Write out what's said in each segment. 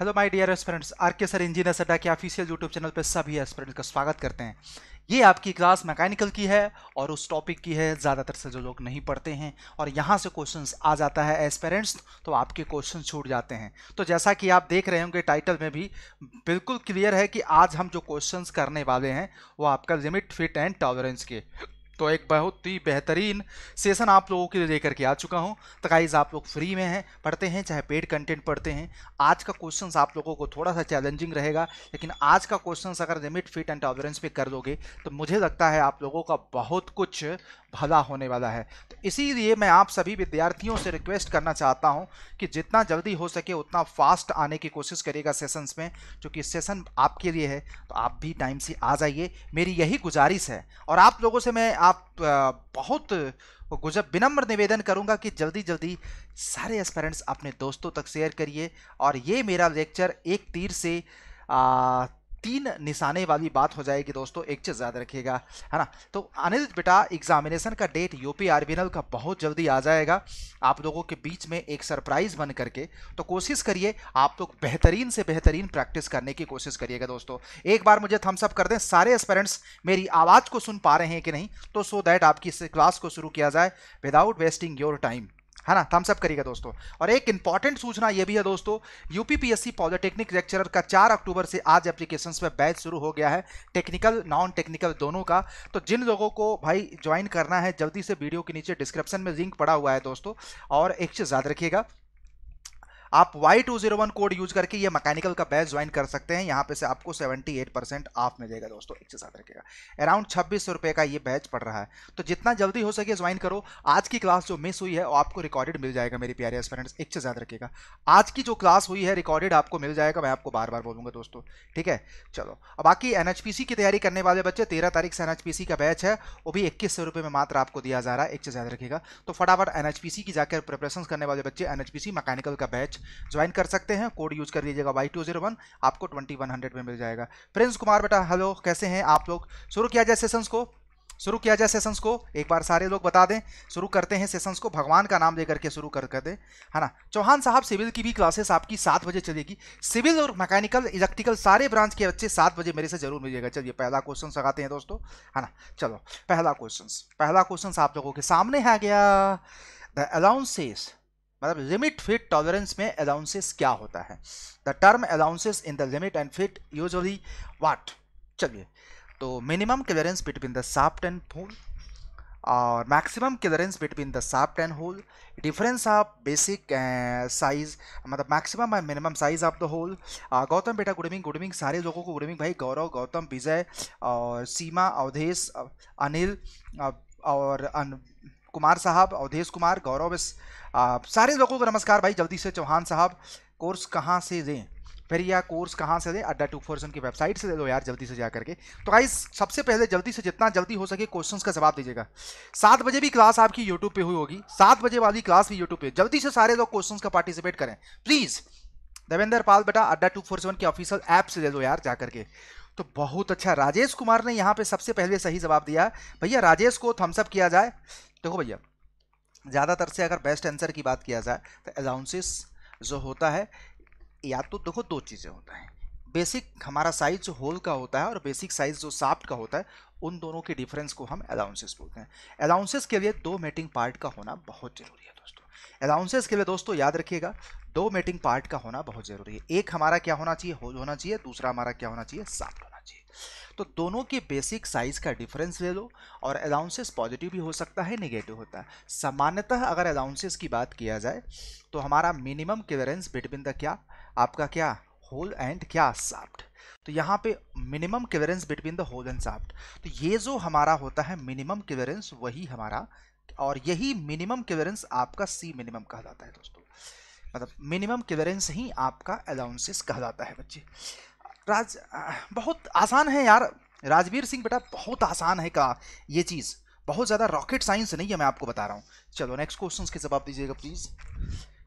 Hello my dear aspirants R K sir engineer सड्डा के official YouTube channel पर सभी एस्पिरेंट का स्वागत करते हैं ये आपकी क्लास मैकेनिकल की है और उस टॉपिक की है ज़्यादातर से जो लोग नहीं पढ़ते हैं और यहाँ से क्वेश्चंस आ जाता है एज तो आपके क्वेश्चन छूट जाते हैं तो जैसा कि आप देख रहे होंगे टाइटल में भी बिल्कुल क्लियर है कि आज हम जो क्वेश्चन करने वाले हैं वो आपका लिमिट फिट एंड टॉलरेंस के तो एक बहुत ही बेहतरीन सेशन आप लोगों के लिए लेकर के आ चुका हूँ तो गाइज आप लोग फ्री में हैं पढ़ते हैं चाहे पेड कंटेंट पढ़ते हैं आज का क्वेश्चन आप लोगों को थोड़ा सा चैलेंजिंग रहेगा लेकिन आज का क्वेश्चन अगर लिमिट फिट एंड टॉलरेंस पे कर दोगे तो मुझे लगता है आप लोगों का बहुत कुछ भला होने वाला है तो इसीलिए मैं आप सभी विद्यार्थियों से रिक्वेस्ट करना चाहता हूं कि जितना जल्दी हो सके उतना फास्ट आने की कोशिश करिएगा सेशंस में क्योंकि सेशन आपके लिए है तो आप भी टाइम से आ जाइए मेरी यही गुजारिश है और आप लोगों से मैं आप बहुत गुजब विनम्र निवेदन करूंगा कि जल्दी जल्दी सारे एस्पेरेंट्स अपने दोस्तों तक शेयर करिए और ये मेरा लेक्चर एक तीर से आ, तीन निशाने वाली बात हो जाएगी दोस्तों एक चीज याद रखिएगा है ना तो अनिल बेटा एग्जामिनेशन का डेट यूपी आरबीएनएल का बहुत जल्दी आ जाएगा आप लोगों के बीच में एक सरप्राइज बन करके तो कोशिश करिए आप लोग बेहतरीन से बेहतरीन प्रैक्टिस करने की कोशिश करिएगा दोस्तों एक बार मुझे थम्सअप कर दें सारे एस्पेरेंट्स मेरी आवाज़ को सुन पा रहे हैं कि नहीं तो सो so दैट आपकी इस क्लास को शुरू किया जाए विदाउट वेस्टिंग योर टाइम है ना थम्सअप करिएगा दोस्तों और एक इंपॉर्टेंट सूचना यह भी है दोस्तों यूपीपीएससी पॉलिटेक्निक लेक्चरर का 4 अक्टूबर से आज एप्लीकेशंस में बैच शुरू हो गया है टेक्निकल नॉन टेक्निकल दोनों का तो जिन लोगों को भाई ज्वाइन करना है जल्दी से वीडियो के नीचे डिस्क्रिप्शन में लिंक पड़ा हुआ है दोस्तों और एक चीज़ याद रखिएगा आप Y two zero one code use करके ये मैकेनिकल का बैच ज्वाइन कर सकते हैं यहाँ पे से आपको सेवेंटी एट परसेंट ऑफ मिलेगा दोस्तों एक से साथ रखेगा अराउंड छब्बीस सौ रुपये का ये बैच पड़ रहा है तो जितना जल्दी हो सके ज्वाइन करो आज की क्लास जो मिस हुई है वो आपको रिकॉर्डेड मिल जाएगा मेरे प्यारे एस्पेरेंट्स एक से ज्यादा रखेगा आज की जो क्लास हुई है रिकॉर्डेड आपको मिल जाएगा मैं आपको बार बार बोलूँगा दोस्तों ठीक है चलो अब बाकी एन की तैयारी करने वाले बच्चे तेरह तारीख से एन का बैच है वो भी इक्कीस सौ में मात्र आपको दिया जा रहा है एक से ज्यादा रखेगा तो फटाफट एन की जाकर प्रिपरेशन करने वाले बच्चे एन मैकेनिकल का बैच ज्वाइन कर सकते हैं कोड यूज कर लीजिएगा वाई टू जीरो वन आपको ट्वेंटी वन हंड्रेड में मिल जाएगा प्रिंस कुमार बेटा हेलो कैसे हैं आप लोग शुरू किया जाए सेशंस को शुरू किया जाए सेशंस को एक बार सारे लोग बता दें शुरू करते हैं सेशंस को भगवान का नाम लेकर के शुरू कर कर दें है ना चौहान साहब सिविल की भी क्लासेस आपकी सात बजे चलेगी सिविल और मैकेनिकल इलेक्ट्रिकल सारे ब्रांच के बच्चे सात बजे मेरे से जरूर मिलेगा चलिए पहला क्वेश्चन लगाते हैं दोस्तों है ना चलो पहला क्वेश्चन पहला क्वेश्चन आप लोगों के सामने आ गया द अलाउंसेस मतलब लिमिट फिट टॉलरेंस में अलाउंसेस क्या होता है the term allowances in the limit and fit usually what चलिए तो minimum clearance between the shaft and hole और maximum clearance between the shaft and hole difference of basic size मतलब maximum and minimum size of the hole Gautam बेटा good evening good evening सारे लोगों को good evening भाई गौरव गौतम विजय और सीमा अवधेश अनिल और कुमार साहब अवधेश कुमार गौरव सारे लोगों को नमस्कार भाई जल्दी से चौहान साहब कोर्स कहाँ से दें फिर यह कोर्स कहाँ से दें अड्डा टू फोर की वेबसाइट से दे दो यार जल्दी से जा करके तो भाई सबसे पहले जल्दी से जितना जल्दी हो सके क्वेश्चन का जवाब दीजिएगा सात बजे भी क्लास आपकी यूट्यूब पे हुई होगी सात बजे वाली क्लास भी यूट्यूब पे जल्दी से सारे लोग क्वेश्चन का पार्टिसिपेट करें प्लीज़ देवेंद्र पाल बेटा अड्डा टू फोर सेवन के ऑफिशियल ऐप से दे दो यार जा करके तो बहुत अच्छा राजेश कुमार ने यहाँ पे सबसे पहले सही जवाब दिया भैया राजेश को थम्सअप किया जाए देखो भैया ज़्यादातर से अगर बेस्ट आंसर की बात किया जाए तो अलाउंसिस जो होता है या तो देखो दो चीज़ें होता है बेसिक हमारा साइज़ जो होल का होता है और बेसिक साइज़ जो साफ्ट का होता है उन दोनों के डिफरेंस को हम अलाउंसेस बोलते हैं अलाउंसेस के लिए दो मेटिंग पार्ट का होना बहुत ज़रूरी है अलाउंसेस के लिए दोस्तों याद रखिएगा दो मेटिंग पार्ट का होना बहुत जरूरी है एक हमारा क्या होना चाहिए होज होना चाहिए दूसरा हमारा क्या होना चाहिए साफ होना चाहिए तो दोनों के बेसिक साइज का डिफरेंस ले लो और अलाउंसेस पॉजिटिव भी हो सकता है निगेटिव होता है सामान्यतः अगर अलाउंसेस की बात किया जाए तो हमारा मिनिमम क्लियरेंस बिटवीन द क्या आपका क्या होल एंड क्या साफ्ट तो यहाँ पे minimum clearance between the hole and shaft तो ये जो हमारा होता है मिनिमम क्लियरेंस वही हमारा और यही मिनिमम क्लियरेंस आपका सी मिनिमम कहा जाता है दोस्तों मतलब मिनिमम क्लियरेंस ही आपका अलाउंसेस कहलाता है बच्चे राज बहुत आसान है यार राजवीर सिंह बेटा बहुत आसान है का ये चीज़ बहुत ज़्यादा रॉकेट साइंस नहीं है मैं आपको बता रहा हूँ चलो नेक्स्ट क्वेश्चन के जवाब दीजिएगा प्लीज़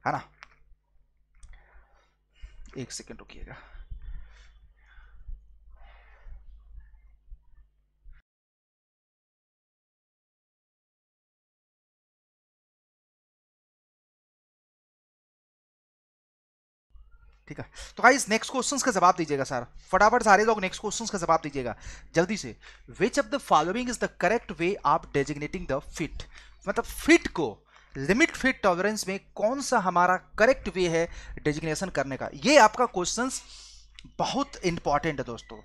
है ना एक सेकेंड रुकिएगा ठीक है तो गाइस नेक्स्ट क्वेश्चंस का जवाब दीजिएगा सर फटाफट सारे लोग नेक्स्ट क्वेश्चंस का जवाब दीजिएगा जल्दी से which of the following is the correct way of designating the fit मतलब फिट को लिमिट फिट टॉलरेंस में कौन सा हमारा करेक्ट वे है डेजिग्नेशन करने का ये आपका क्वेश्चंस बहुत इंपॉर्टेंट है दोस्तों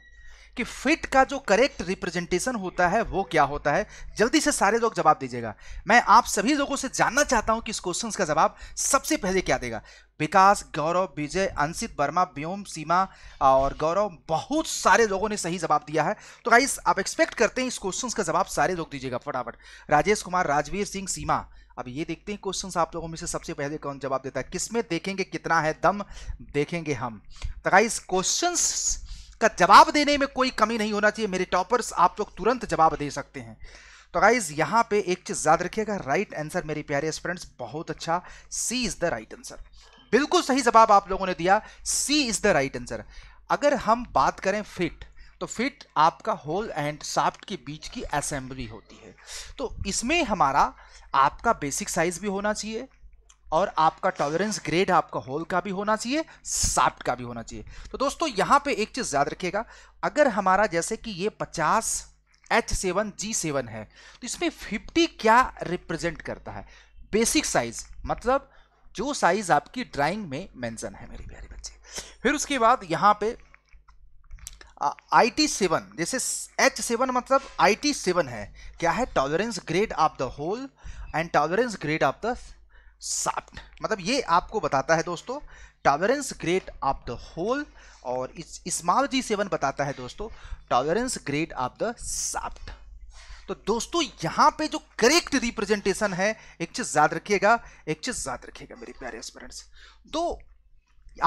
कि फिट का जो करेक्ट रिप्रेजेंटेशन होता है वो क्या होता है जल्दी से सारे लोग जवाब दीजिएगा मैं आप सभी लोगों से जानना चाहता हूं कि इस क्वेश्चन का जवाब सबसे पहले क्या देगा विकास गौरव विजय अंशित वर्मा व्योम सीमा और गौरव बहुत सारे लोगों ने सही जवाब दिया है तो गाइस आप एक्सपेक्ट करते हैं इस क्वेश्चन का जवाब सारे लोग दीजिएगा फटाफट राजेश कुमार राजवीर सिंह सीमा अब ये देखते हैं क्वेश्चंस आप लोगों में से सबसे पहले कौन जवाब देता है किसमें देखेंगे कितना है दम देखेंगे हम तो गाइस क्वेश्चंस का जवाब देने में कोई कमी नहीं होना चाहिए मेरे टॉपर्स आप लोग तुरंत जवाब दे सकते हैं तो गाइज यहाँ पे एक चीज़ याद रखिएगा राइट आंसर मेरे प्यारे स्टूडेंट्स बहुत अच्छा C is the right answer बिल्कुल सही जवाब आप लोगों ने दिया C is the right answer अगर हम बात करें फिट तो फिट आपका होल एंड साफ्ट के बीच की असेंबली होती है तो इसमें हमारा आपका बेसिक साइज भी होना चाहिए और आपका टॉलरेंस ग्रेड आपका होल का भी होना चाहिए साफ्ट का भी होना चाहिए तो दोस्तों यहाँ पे एक चीज़ याद रखिएगा अगर हमारा जैसे कि ये 50 H7 G7 है तो इसमें 50 क्या रिप्रेजेंट करता है बेसिक साइज मतलब जो साइज आपकी ड्राइंग में मेंशन है मेरे प्यारे बच्चे फिर उसके बाद यहाँ पे आई टी सेवन जैसे एच सेवन मतलब आई टी सेवन है क्या है tolerance grade of the hole and tolerance grade of the shaft मतलब ये आपको बताता है दोस्तों tolerance grade of the hole और इस स्मॉल जी सेवन बताता है दोस्तों tolerance grade of the shaft तो दोस्तों यहां पे जो करेक्ट रिप्रेजेंटेशन है एक चीज याद रखिएगा एक चीज याद रखिएगा मेरे प्यारे एस्पेरेंट्स दो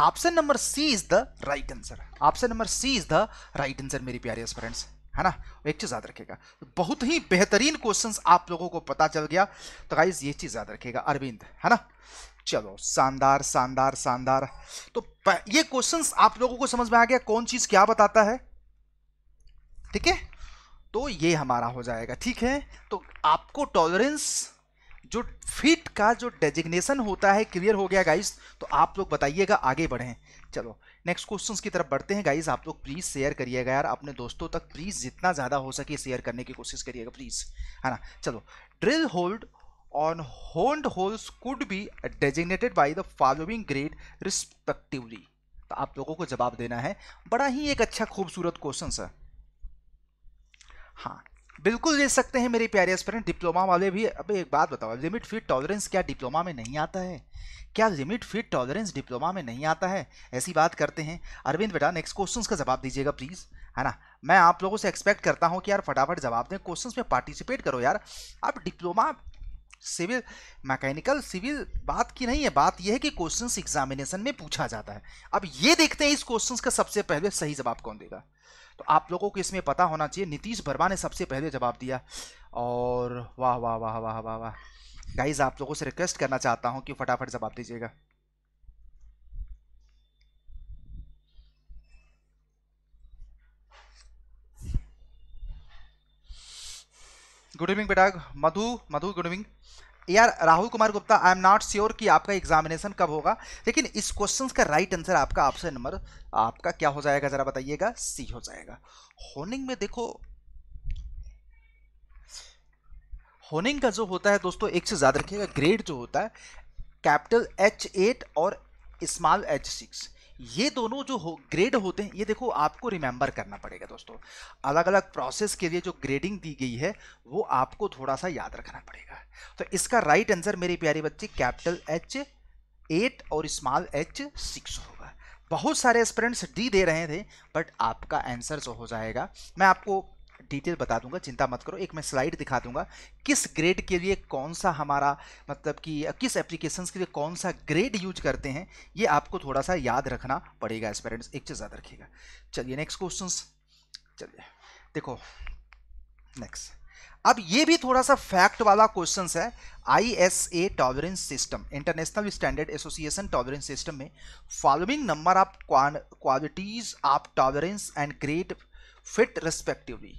option number C is the right answer option number C is the right answer मेरे प्यारे एस्पेरेंट्स है ना एक चीज़ याद रखेगा बहुत ही बेहतरीन क्वेश्चंस आप लोगों को पता चल गया तो गाइज ये चीज़ याद रखेगा अरविंद है ना चलो शानदार शानदार शानदार तो ये क्वेश्चंस आप लोगों को समझ में आ गया कौन चीज़ क्या बताता है ठीक है तो ये हमारा हो जाएगा ठीक है तो आपको टॉलरेंस जो फिट का जो डेजिग्नेशन होता है क्लियर हो गया गाइज तो आप लोग बताइएगा आगे बढ़ें चलो नेक्स्ट क्वेश्चंस की तरफ बढ़ते हैं गाइज आप लोग प्लीज़ शेयर करिएगा यार अपने दोस्तों तक प्लीज़ जितना ज़्यादा हो सके शेयर करने की कोशिश करिएगा प्लीज़ है ना चलो drill hold on hold holes could be designated by the following grade respectively तो आप लोगों को जवाब देना है बड़ा ही एक अच्छा खूबसूरत क्वेश्चन है बिल्कुल ले सकते हैं मेरे प्यारे एस्पेरेंट डिप्लोमा वाले भी अबे एक बात बताओ लिमिट फिट टॉलरेंस क्या डिप्लोमा में नहीं आता है क्या लिमिट फिट टॉलरेंस डिप्लोमा में नहीं आता है ऐसी बात करते हैं अरविंद बेटा नेक्स्ट क्वेश्चंस का जवाब दीजिएगा प्लीज़ है ना मैं आप लोगों से एक्सपेक्ट करता हूँ कि यार फटाफट जवाब दें क्वेश्चन में पार्टिसिपेट करो यार आप डिप्लोमा सिविल मैकेनिकल सिविल बात की नहीं है बात यह है कि क्वेश्चन एग्जामिनेशन में पूछा जाता है अब ये देखते हैं इस क्वेश्चन का सबसे पहले सही जवाब कौन देगा तो आप लोगों को इसमें पता होना चाहिए नीतीश वर्मा ने सबसे पहले जवाब दिया और वाह वाह वाह वाह वाह वाह गाइज आप लोगों से रिक्वेस्ट करना चाहता हूँ कि फटाफट जवाब दीजिएगा गुड इवनिंग बेटा मधु मधु गुड इवनिंग यार Rahul Kumar Gupta I am not sure कि आपका एग्जामिनेशन कब होगा लेकिन इस क्वेश्चन का राइट आंसर आपका ऑप्शन नंबर आपका क्या हो जाएगा ज़रा बताइएगा सी हो जाएगा होनिंग में देखो होनिंग का जो होता है दोस्तों एक से ज्यादा रखिएगा ग्रेड जो होता है कैपिटल एच एट और स्मॉल एच सिक्स ये दोनों जो हो, ग्रेड होते हैं ये देखो आपको रिमेंबर करना पड़ेगा दोस्तों अलग अलग प्रोसेस के लिए जो ग्रेडिंग दी गई है वो आपको थोड़ा सा याद रखना पड़ेगा तो इसका राइट आंसर मेरे प्यारे बच्चे कैपिटल एच एट और स्मॉल एच सिक्स होगा बहुत सारे स्टूडेंट्स डी दे रहे थे बट आपका आंसर जो हो जाएगा मैं आपको डिटेल बता दूंगा चिंता मत करो एक मैं स्लाइड दिखा दूंगा किस ग्रेड के लिए कौन सा हमारा मतलब कि किस एप्लीकेशंस के लिए कौन सा ग्रेड यूज करते हैं ये आपको थोड़ा सा याद रखना पड़ेगा पेरेंट्स एक चीज़ याद रखिएगा चलिए नेक्स्ट क्वेश्चन चलिए देखो नेक्स्ट अब ये भी थोड़ा सा फैक्ट वाला क्वेश्चन है I S A tolerance system international standard association tolerance system में following number of qualities of tolerance and grade fit respectively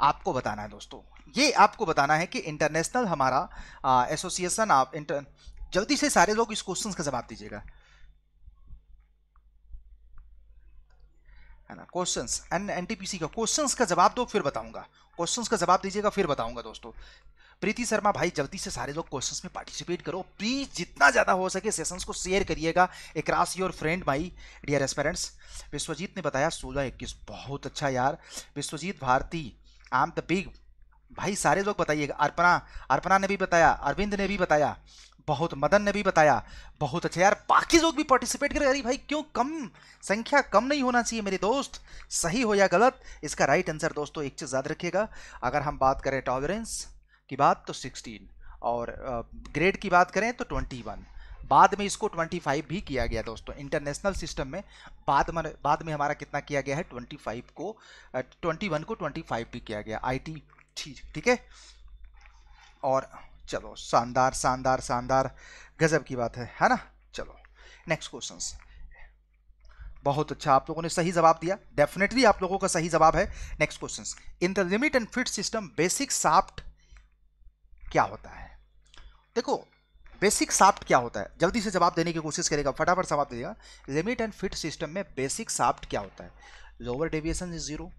आपको बताना है दोस्तों ये आपको बताना है कि इंटरनेशनल हमारा एसोसिएशन ऑफ इंटर जल्दी से सारे लोग इस क्वेश्चन का जवाब दीजिएगा है ना क्वेश्चंस एंड एनटीपीसी का क्वेश्चंस का जवाब दो फिर बताऊंगा क्वेश्चंस का जवाब दीजिएगा फिर बताऊंगा दोस्तों प्रीति शर्मा भाई जल्दी से सारे लोग क्वेश्चंस में पार्टिसिपेट करो प्लीज जितना ज़्यादा हो सके सेशंस को शेयर करिएगा across your friend my dear aspirants Vishwajeet ने बताया सोलह इक्कीस बहुत अच्छा यार विश्वजीत भारती आम द बिग भाई सारे लोग बताइएगा अर्पणा अर्पणा ने भी बताया अरविंद ने भी बताया बहुत मदन ने भी बताया बहुत अच्छा यार बाकी लोग भी पार्टिसिपेट करें अरे भाई क्यों कम संख्या कम नहीं होना चाहिए मेरे दोस्त सही हो या गलत इसका राइट आंसर दोस्तों एक चीज़ याद रखिएगा अगर हम बात करें टॉलरेंस की बात तो 16 और ग्रेड की बात करें तो 21 बाद में इसको 25 भी किया गया दोस्तों इंटरनेशनल सिस्टम में बाद में बाद में हमारा कितना किया गया है 25 को 21 को 25 भी किया गया आईटी ठीक ठीक है और चलो शानदार शानदार शानदार गजब की बात है है ना चलो नेक्स्ट क्वेश्चन बहुत अच्छा आप लोगों ने सही जवाब दिया डेफिनेटली आप लोगों का सही जवाब है next question in the limit and fit system basic shaft क्या होता है देखो बेसिक साफ्ट क्या होता है जल्दी से जवाब देने की कोशिश करेगा फटाफट जवाब देगा लिमिट एंड फिट सिस्टम में बेसिक साफ्ट क्या होता है lower deviation is zero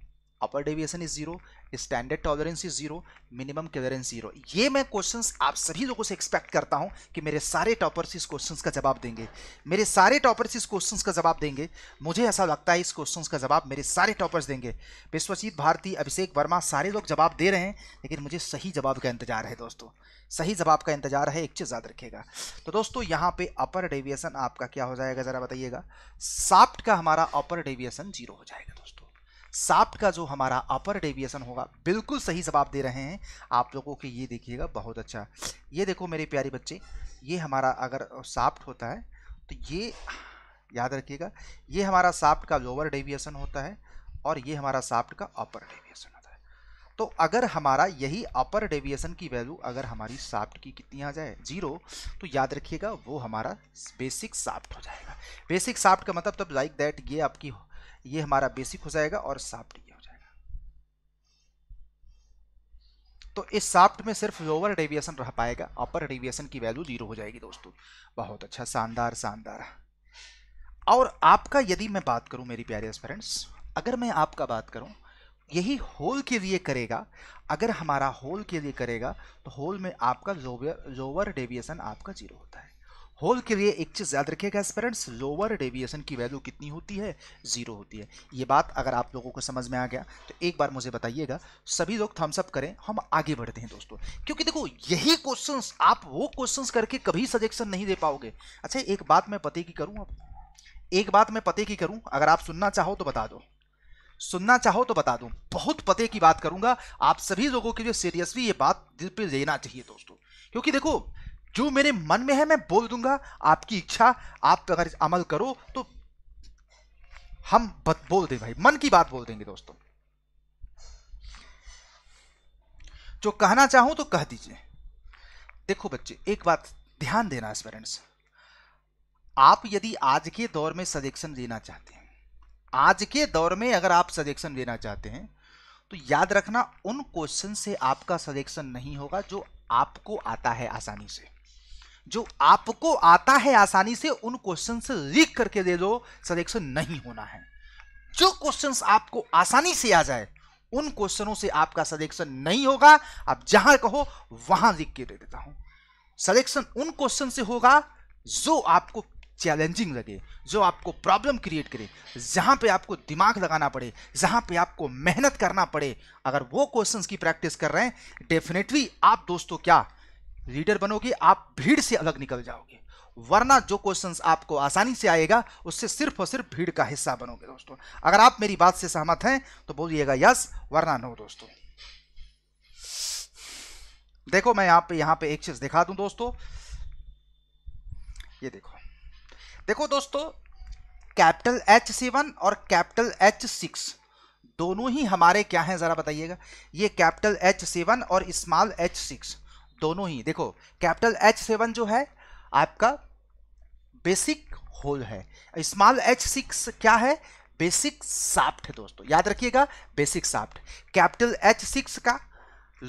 upper deviation is zero standard tolerance is zero minimum clearance zero ये मैं क्वेश्चंस आप सभी लोगों से एक्सपेक्ट करता हूं कि मेरे सारे टॉपर्स इस क्वेश्चंस का जवाब देंगे मेरे सारे टॉपर्स इस क्वेश्चंस का जवाब देंगे मुझे ऐसा लगता है इस क्वेश्चंस का जवाब मेरे सारे टॉपर्स देंगे विश्वजीत भारती अभिषेक वर्मा सारे लोग जवाब दे रहे हैं लेकिन मुझे सही जवाब का इंतजार है दोस्तों सही जवाब का इंतजार है एक चीज़ याद रखेगा तो दोस्तों यहाँ पे अपर डेविएशन आपका क्या हो जाएगा ज़रा बताइएगा साफ्ट का हमारा अपर डेविएशन जीरो हो जाएगा दोस्तों साप्ट का जो हमारा अपर डेविएशन होगा बिल्कुल सही जवाब दे रहे हैं आप लोगों के ये देखिएगा बहुत अच्छा ये देखो मेरे प्यारे बच्चे ये हमारा अगर साफ्ट होता है तो ये याद रखिएगा ये हमारा साफ्ट का लोअर डेविएशन होता है और ये हमारा साफ्ट का अपर डेविएशन होता है तो अगर हमारा यही अपर डेविएशन की वैल्यू अगर हमारी साफ्ट की कितनी आ जाए जीरो तो याद रखिएगा वो हमारा बेसिक साफ्ट हो जाएगा बेसिक साफ्ट का मतलब तब लाइक दैट ये आपकी ये हमारा बेसिक हो जाएगा और साफ्ट ये हो जाएगा तो इस साफ्ट में सिर्फ लोअर डेविएशन रह पाएगा अपर डेविएशन की वैल्यू जीरो हो जाएगी दोस्तों बहुत अच्छा शानदार शानदार और आपका यदि मैं बात करूं मेरी प्यारे फ्रेंड्स अगर मैं आपका बात करूं यही होल के लिए करेगा अगर हमारा होल के लिए करेगा तो होल में आपका लोअर लोअर डेविएशन आपका जीरो होता है होल के लिए एक चीज़ याद रखिएगा स्पेरेंट्स लोअर डेविएशन की वैल्यू कितनी होती है ज़ीरो होती है ये बात अगर आप लोगों को समझ में आ गया तो एक बार मुझे बताइएगा सभी लोग थम्सअप करें हम आगे बढ़ते हैं दोस्तों क्योंकि देखो यही क्वेश्चन आप वो क्वेश्चन करके कभी सजेशन नहीं दे पाओगे अच्छा एक बात मैं पते की करूँ एक बात मैं पते की करूँ अगर आप सुनना चाहो तो बता दो सुनना चाहो तो बता दूं बहुत पते की बात करूंगा आप सभी लोगों के लिए सीरियसली ये बात दिल पर लेना चाहिए दोस्तों क्योंकि देखो जो मेरे मन में है मैं बोल दूंगा आपकी इच्छा आप तो अगर अमल करो तो हम बोल दें भाई मन की बात बोल देंगे दोस्तों जो कहना चाहूं तो कह दीजिए देखो बच्चे एक बात ध्यान देना स्पेरेंट्स पेरेंट्स आप यदि आज के दौर में सजेक्शन लेना चाहते हैं आज के दौर में अगर आप सजेक्शन लेना चाहते हैं तो याद रखना उन क्वेश्चन से आपका सजेक्शन नहीं होगा जो आपको आता है आसानी से जो आपको आता है आसानी से उन क्वेश्चन से लिख करके दे दो सिलेक्शन नहीं होना है जो क्वेश्चंस आपको आसानी से आ जाए उन क्वेश्चनों से आपका सलेक्शन नहीं होगा आप जहां कहो वहां लिख के दे देता हूं सलेक्शन उन क्वेश्चन से होगा जो आपको चैलेंजिंग लगे जो आपको प्रॉब्लम क्रिएट करे जहां पे आपको दिमाग लगाना पड़े जहां पे आपको मेहनत करना पड़े अगर वो क्वेश्चंस की प्रैक्टिस कर रहे हैं डेफिनेटली आप दोस्तों क्या लीडर बनोगे आप भीड़ से अलग निकल जाओगे वरना जो क्वेश्चंस आपको आसानी से आएगा उससे सिर्फ और सिर्फ भीड़ का हिस्सा बनोगे दोस्तों अगर आप मेरी बात से सहमत हैं तो बोलिएगा यस वरना नो दोस्तों देखो मैं आप यहां पे एक चीज दिखा दूं दोस्तों ये देखो देखो दोस्तों कैपिटल एच सेवन और कैपिटल एच सिक्स दोनों ही हमारे क्या हैं जरा बताइएगा ये कैपिटल एच सेवन और स्मॉल एच सिक्स दोनों ही देखो कैपिटल एच सेवन जो है आपका बेसिक होल है स्मॉल एच सिक्स क्या है बेसिक साफ्ट है दोस्तों याद रखिएगा basic shaft capital H six का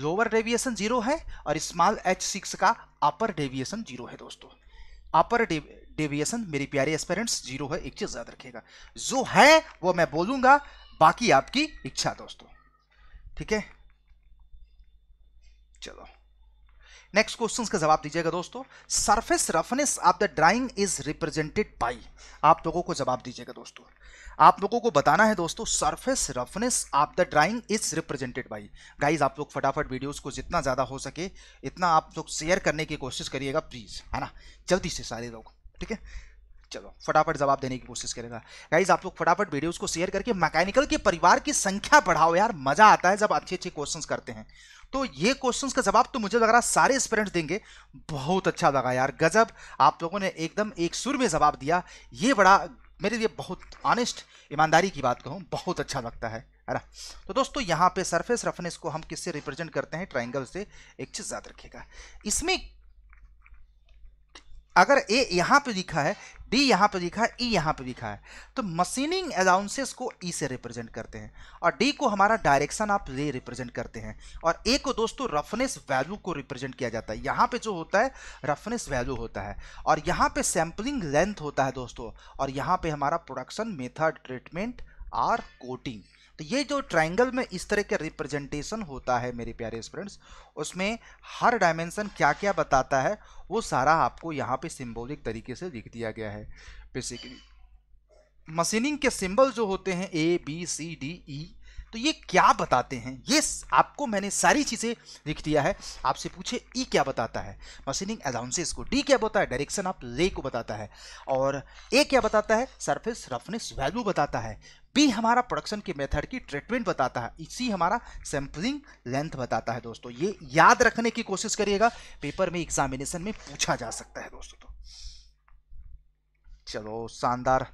लोअर डेविएशन जीरो है और स्मॉल एच सिक्स का अपर डेविएशन जीरो है दोस्तों अपर डेविएशन मेरी प्यारे एस्पेरेंट्स जीरो है एक चीज याद रखिएगा जो है वो मैं बोलूंगा बाकी आपकी इच्छा दोस्तों ठीक है चलो नेक्स्ट क्वेश्चन का जवाब दीजिएगा दोस्तों surface roughness of the drawing is represented by आप लोगों को जवाब दीजिएगा दोस्तों आप लोगों को बताना है दोस्तों surface roughness of the drawing is represented by guys आप लोग फटाफट वीडियोस को जितना ज़्यादा हो सके इतना आप लोग शेयर करने की कोशिश करिएगा प्लीज़ है ना जल्दी से सारे लोग ठीक है चलो फटाफट जवाब देने की कोशिश करेगा गाइज आप लोग फटाफट वीडियोज को शेयर करके मैकेनिकल के परिवार की संख्या बढ़ाओ यार मजा आता है जब अच्छे अच्छे क्वेश्चन करते हैं तो ये क्वेश्चंस का जवाब तो मुझे लग रहा सारे स्पेरेंट्स देंगे बहुत अच्छा लगा यार गजब आप लोगों ने एकदम एक सुर में जवाब दिया ये बड़ा मेरे लिए बहुत ऑनेस्ट ईमानदारी की बात कहूँ बहुत अच्छा लगता है ना तो दोस्तों यहाँ पे सरफेस रफनेस को हम किससे रिप्रेजेंट करते हैं ट्राइंगल से एक चीज़ याद रखेगा इसमें अगर ए यहाँ पे लिखा है डी यहाँ पे लिखा है ई e यहाँ पे लिखा है तो मशीनिंग अलाउंसेस को ई e से रिप्रेजेंट करते हैं और डी को हमारा डायरेक्शन आप ले रिप्रेजेंट करते हैं और ए को दोस्तों रफनेस वैल्यू को रिप्रेजेंट किया जाता है यहाँ पे जो होता है रफनेस वैल्यू होता है और यहाँ पे सैम्पलिंग लेंथ होता है दोस्तों और यहाँ पे हमारा production method treatment or coating तो ये जो ट्राइंगल में इस तरह के रिप्रेजेंटेशन होता है मेरे प्यारे स्टूडेंट्स उसमें हर डायमेंशन क्या क्या बताता है वो सारा आपको यहाँ पे सिम्बोलिक तरीके से लिख दिया गया है बेसिकली मशीनिंग के सिंबल जो होते हैं A B C D E तो ये क्या बताते हैं ये आपको मैंने सारी चीज़ें लिख दिया है आपसे पूछे ई e क्या बताता है मशीनिंग अलाउंसेस को डी क्या बताता है डायरेक्शन ऑफ ले को बताता है और ए क्या बताता है सरफेस रफनेस वैल्यू बताता है बी हमारा प्रोडक्शन के मेथड की ट्रीटमेंट बताता है इसी हमारा सैम्पलिंग लेंथ बताता है दोस्तों ये याद रखने की कोशिश करिएगा पेपर में एग्जामिनेशन में पूछा जा सकता है दोस्तों तो चलो शानदार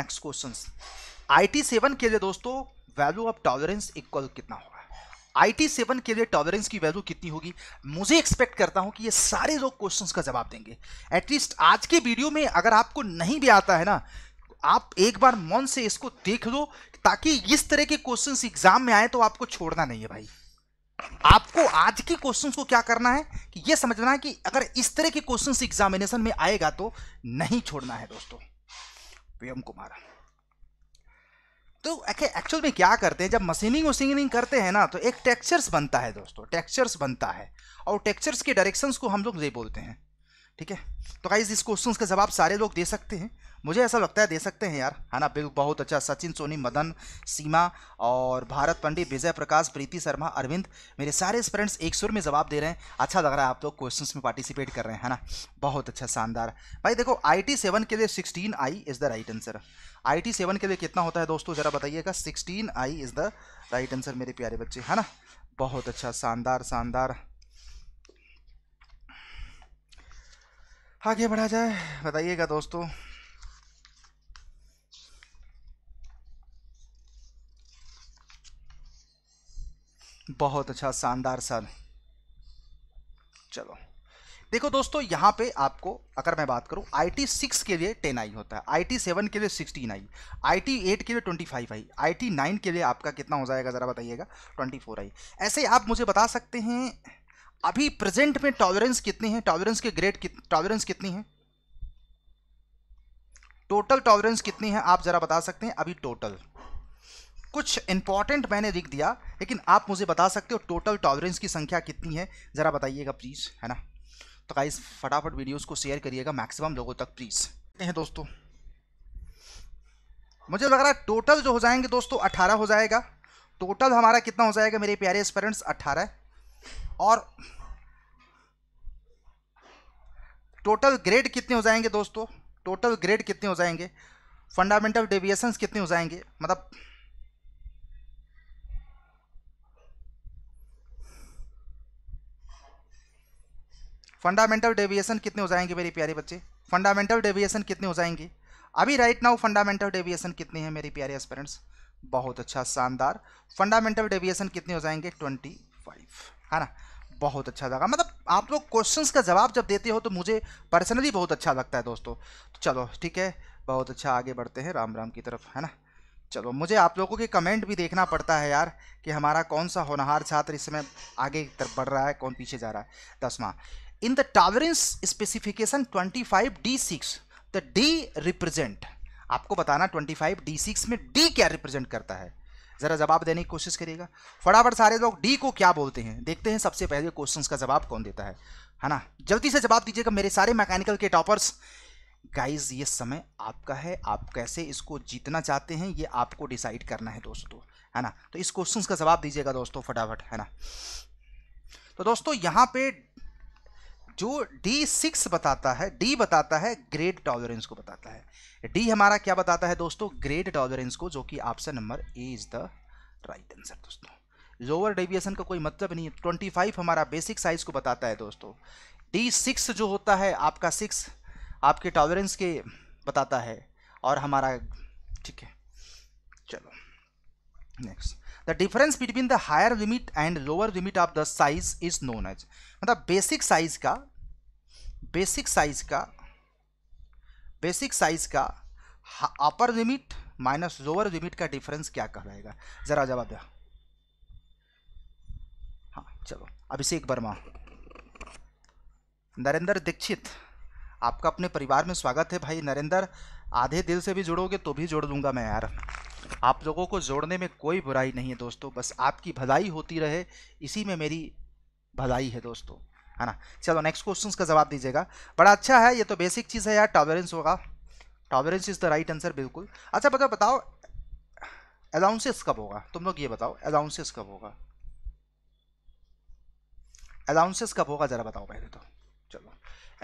next question I T seven के लिए दोस्तों वैल्यू ऑफ टॉलरेंस इक्वल कितना होगा आई टी सेवन के लिए टॉलरेंस की वैल्यू कितनी होगी मुझे एक्सपेक्ट करता हूं कि ये सारे लोग क्वेश्चंस का जवाब देंगे एटलीस्ट आज के वीडियो में अगर आपको नहीं भी आता है ना आप एक बार मन से इसको देख लो ताकि इस तरह के क्वेश्चन एग्जाम में आए तो आपको छोड़ना नहीं है भाई आपको आज के क्वेश्चन को क्या करना है कि ये समझना है कि अगर इस तरह के क्वेश्चन एग्जामिनेशन में आएगा तो नहीं छोड़ना है दोस्तों पीएम कुमार तो एक्चुअल में क्या करते हैं जब मशीनिंग वशीनिंग करते हैं ना तो एक टेक्चर्स बनता है दोस्तों टेक्सचर्स बनता है और टेक्चर्स के डायरेक्शंस को हम लोग ये बोलते हैं ठीक है तो गाइज इस क्वेश्चन का जवाब सारे लोग दे सकते हैं मुझे ऐसा लगता है दे सकते हैं यार है ना बिल्कुल बहुत अच्छा सचिन सोनी मदन सीमा और भारत पंडित विजय प्रकाश प्रीति शर्मा अरविंद मेरे सारे फ्रेंड्स एक सुर में जवाब दे रहे हैं अच्छा लग रहा है आप लोग तो क्वेश्चंस में पार्टिसिपेट कर रहे हैं है ना बहुत अच्छा शानदार भाई देखो आई टी सेवन के लिए sixteen I is the right answer I T seven के लिए कितना होता है दोस्तों ज़रा बताइएगा sixteen I is the right answer मेरे प्यारे बच्चे है ना बहुत अच्छा शानदार शानदार आगे बढ़ा जाए बताइएगा दोस्तों बहुत अच्छा शानदार सर चलो देखो दोस्तों यहाँ पे आपको अगर मैं बात करूं आई टी सिक्स के लिए टेन आई होता है आई टी सेवन के लिए sixteen I I T eight के लिए twenty five I I T nine के लिए आपका कितना हो जाएगा ज़रा बताइएगा ट्वेंटी फोर आई ऐसे आप मुझे बता सकते हैं अभी प्रेजेंट में टॉलरेंस कितनी है टॉलरेंस के ग्रेड टॉलरेंस कितनी है टोटल टॉलरेंस कितनी है आप ज़रा बता सकते हैं अभी टोटल कुछ इंपॉर्टेंट मैंने लिख दिया लेकिन आप मुझे बता सकते हो टोटल टॉलरेंस की संख्या कितनी है ज़रा बताइएगा प्लीज़ है ना तो गाइस फटाफट वीडियोस को शेयर करिएगा मैक्सिमम लोगों तक प्लीज़ हैं दोस्तों मुझे लग रहा है टोटल जो हो जाएंगे दोस्तों अट्ठारह हो जाएगा टोटल हमारा कितना हो जाएगा मेरे प्यारे स्पेरेंट्स अट्ठारह और टोटल ग्रेड कितने हो जाएंगे दोस्तों टोटल ग्रेड कितने हो जाएंगे फंडामेंटल डेविएशंस कितने हो जाएंगे मतलब फंडामेंटल डेविएशन कितने हो जाएंगे मेरे प्यारे बच्चे फंडामेंटल डेविएशन कितने हो जाएंगे अभी राइट नाउ फंडामेंटल डेविएशन कितने हैं मेरे प्यारे एस्पेरेंट्स बहुत अच्छा शानदार फंडामेंटल डेविएशन कितने हो जाएंगे ट्वेंटी फाइव है ना बहुत अच्छा लगा मतलब आप लोग क्वेश्चंस का जवाब जब देते हो तो मुझे पर्सनली बहुत अच्छा लगता है दोस्तों तो चलो ठीक है बहुत अच्छा आगे बढ़ते हैं राम राम की तरफ है ना चलो मुझे आप लोगों के कमेंट भी देखना पड़ता है यार कि हमारा कौन सा होनहार छात्र इस समय आगे की तरफ बढ़ रहा है कौन पीछे जा रहा है दसवां in the tolerance specification five D six the D represent आपको बताना फाइव डी सिक्स में डी क्या रिप्रेजेंट करता है ज़रा जवाब देने की कोशिश करिएगा फटाफट सारे लोग डी को क्या बोलते हैं देखते हैं सबसे पहले क्वेश्चन का जवाब कौन देता है है ना जल्दी से जवाब दीजिएगा मेरे सारे मैकेनिकल के टॉपर्स गाइज ये समय आपका है आप कैसे इसको जीतना चाहते हैं ये आपको डिसाइड करना है दोस्तों है ना तो इस क्वेश्चन का जवाब दीजिएगा दोस्तों फटाफट है ना तो दोस्तों यहाँ पे जो डी सिक्स बताता है डी बताता है ग्रेट टॉलरेंस को बताता है डी हमारा क्या बताता है दोस्तों ग्रेड टॉलरेंस को जो कि option number A is the right answer दोस्तों लोअर डेविएशन का कोई मतलब नहीं है ट्वेंटी फाइव हमारा बेसिक साइज को बताता है दोस्तों डी सिक्स जो होता है आपका सिक्स आपके टॉलरेंस के बताता है और हमारा ठीक है चलो next the difference between the higher limit and lower limit of the size is known as मतलब बेसिक साइज का बेसिक साइज का बेसिक साइज का upper limit minus lower limit का डिफरेंस क्या रहेगा ज़रा जवाब दिया हाँ चलो अभिषेक वर्मा नरेंद्र दीक्षित आपका अपने परिवार में स्वागत है भाई नरेंद्र आधे दिल से भी जुड़ोगे तो भी जोड़ दूंगा मैं यार आप लोगों को जोड़ने में कोई बुराई नहीं है दोस्तों बस आपकी भलाई होती रहे इसी में मेरी भलाई है दोस्तों है ना चलो नेक्स्ट क्वेश्चन का जवाब दीजिएगा बड़ा अच्छा है ये तो बेसिक चीज़ है यार टॉलरेंस होगा tolerance is the right answer बिल्कुल अच्छा बताओ बताओ अलाउंसेस कब होगा तुम लोग ये बताओ अलाउंसेस कब होगा अलाउंसेस कब होगा ज़रा बताओ पहले तो चलो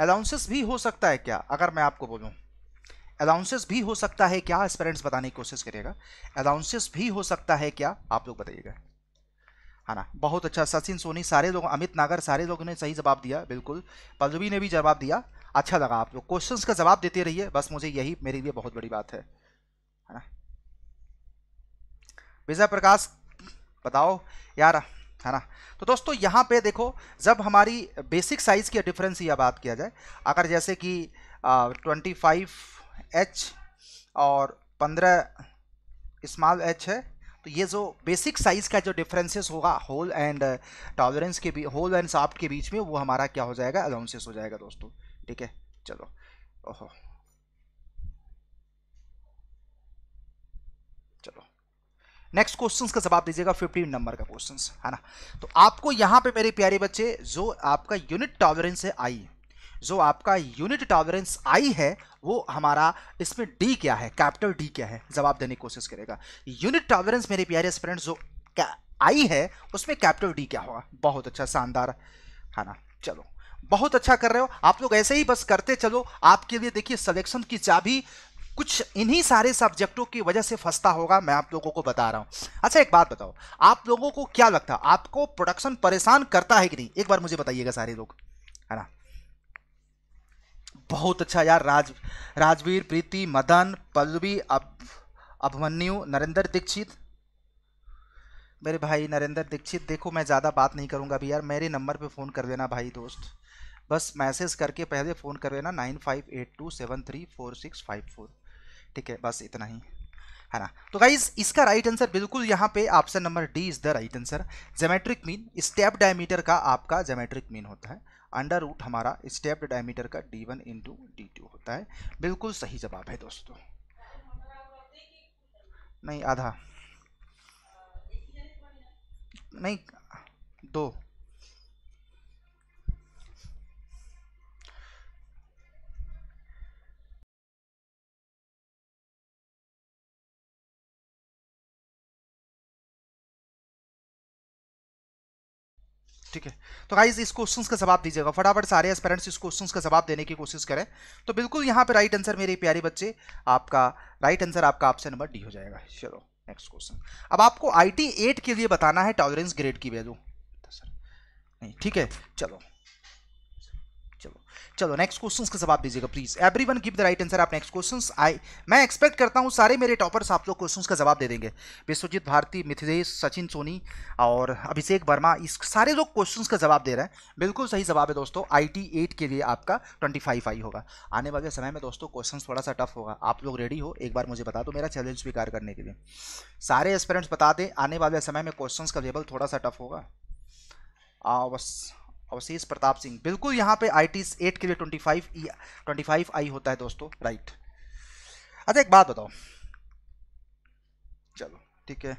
अलाउंसेस भी हो सकता है क्या अगर मैं आपको बोलूँ अलाउंसेस भी हो सकता है क्या स्पेरेंट्स बताने की कोशिश करिएगा अलाउंसेस भी हो सकता है क्या आप लोग बताइएगा है हाँ ना बहुत अच्छा सचिन सोनी सारे लोग अमित नागर सारे लोगों ने सही जवाब दिया बिल्कुल पल्लवी ने भी जवाब दिया अच्छा लगा आप लोग क्वेश्चन का जवाब देते रहिए बस मुझे यही मेरे लिए बहुत बड़ी बात है है हाँ ना विजय प्रकाश बताओ यार है हाँ ना तो दोस्तों यहाँ पे देखो जब हमारी बेसिक साइज़ की डिफरेंस या बात किया जाए अगर जैसे कि ट्वेंटी फाइव एच और पंद्रह स्मॉल एच है तो ये जो बेसिक साइज़ का जो डिफरेंसेस होगा होल एंड टॉलरेंस के बीच होल एंड साफ्ट के बीच में वो हमारा क्या हो जाएगा अलाउंसेस हो जाएगा दोस्तों ठीक है चलो ओहो चलो नेक्स्ट क्वेश्चंस का जवाब दीजिएगा 15 नंबर का क्वेश्चंस है ना तो आपको यहाँ पे मेरे प्यारे बच्चे जो आपका यूनिट टॉलरेंस है आई जो आपका यूनिट टॉलरेंस आई है वो हमारा इसमें डी क्या है कैपिटल डी क्या है जवाब देने की कोशिश करेगा यूनिट टॉलरेंस मेरे प्यारे स्टूडेंट्स जो आई है उसमें कैपिटल डी क्या होगा बहुत अच्छा शानदार है हाँ ना चलो बहुत अच्छा कर रहे हो आप लोग ऐसे ही बस करते चलो आपके लिए देखिए सिलेक्शन की चाबी कुछ इन्हीं सारे सब्जेक्टों की वजह से फंसता होगा मैं आप लोगों को बता रहा हूँ अच्छा एक बात बताओ आप लोगों को क्या लगता है आपको प्रोडक्शन परेशान करता है कि नहीं एक बार मुझे बताइएगा सारे लोग है हाँ ना बहुत अच्छा यार राज राजवीर प्रीति मदन पल्लवी अब अभिमन्यु नरेंद्र दीक्षित मेरे भाई नरेंद्र दीक्षित देखो मैं ज़्यादा बात नहीं करूँगा अभी यार मेरे नंबर पे फ़ोन कर देना भाई दोस्त बस मैसेज करके पहले फ़ोन कर देना nine five eight two seven three four six five four ठीक है बस इतना ही है ना तो गाइज इसका राइट आंसर बिल्कुल यहाँ पे option number D is the right answer geometric mean step diameter का आपका जेमेट्रिक मीन होता है अंडर रूट हमारा स्टेप डायमीटर का D one into D two होता है बिल्कुल सही जवाब है दोस्तों नहीं आधा नहीं दो ठीक है तो गाइज इस क्वेश्चन का जवाब दीजिएगा फटाफट सारे एस्पेरेंट्स इस क्वेश्चन का जवाब देने की कोशिश करें तो बिल्कुल यहाँ पर राइट आंसर मेरे प्यारे बच्चे आपका राइट आंसर आपका ऑप्शन नंबर डी हो जाएगा चलो नेक्स्ट क्वेश्चन अब आपको आई टी एट के लिए बताना है टॉलरेंस ग्रेड की वैल्यू सर तो नहीं ठीक है चलो चलो नेक्स्ट क्वेश्चंस का जवाब दीजिएगा please everyone give the right answer आप नेक्स्ट क्वेश्चंस आई मैं एक्सपेक्ट करता हूँ सारे मेरे टॉपर्स आप लोग क्वेश्चंस का जवाब दे देंगे विश्वजीत भारती मिथिलेश सचिन सोनी और अभिषेक वर्मा इस सारे लोग क्वेश्चंस का जवाब दे रहे हैं बिल्कुल सही जवाब है दोस्तों आई टी के लिए आपका ट्वेंटी आई होगा आने वाले समय में दोस्तों क्वेश्चन थोड़ा सा टफ होगा आप लोग रेडी हो एक बार मुझे बता दो मेरा चैलेंज स्वीकार करने के लिए सारे एक्सपेरेंट्स बता दें आने वाले समय में क्वेश्चन का लेवल थोड़ा सा टफ होगा बस अवशेष प्रताप सिंह बिल्कुल यहाँ पे आई टी एट के लिए twenty five twenty five I होता है दोस्तों राइट अच्छा एक बात बताओ चलो ठीक है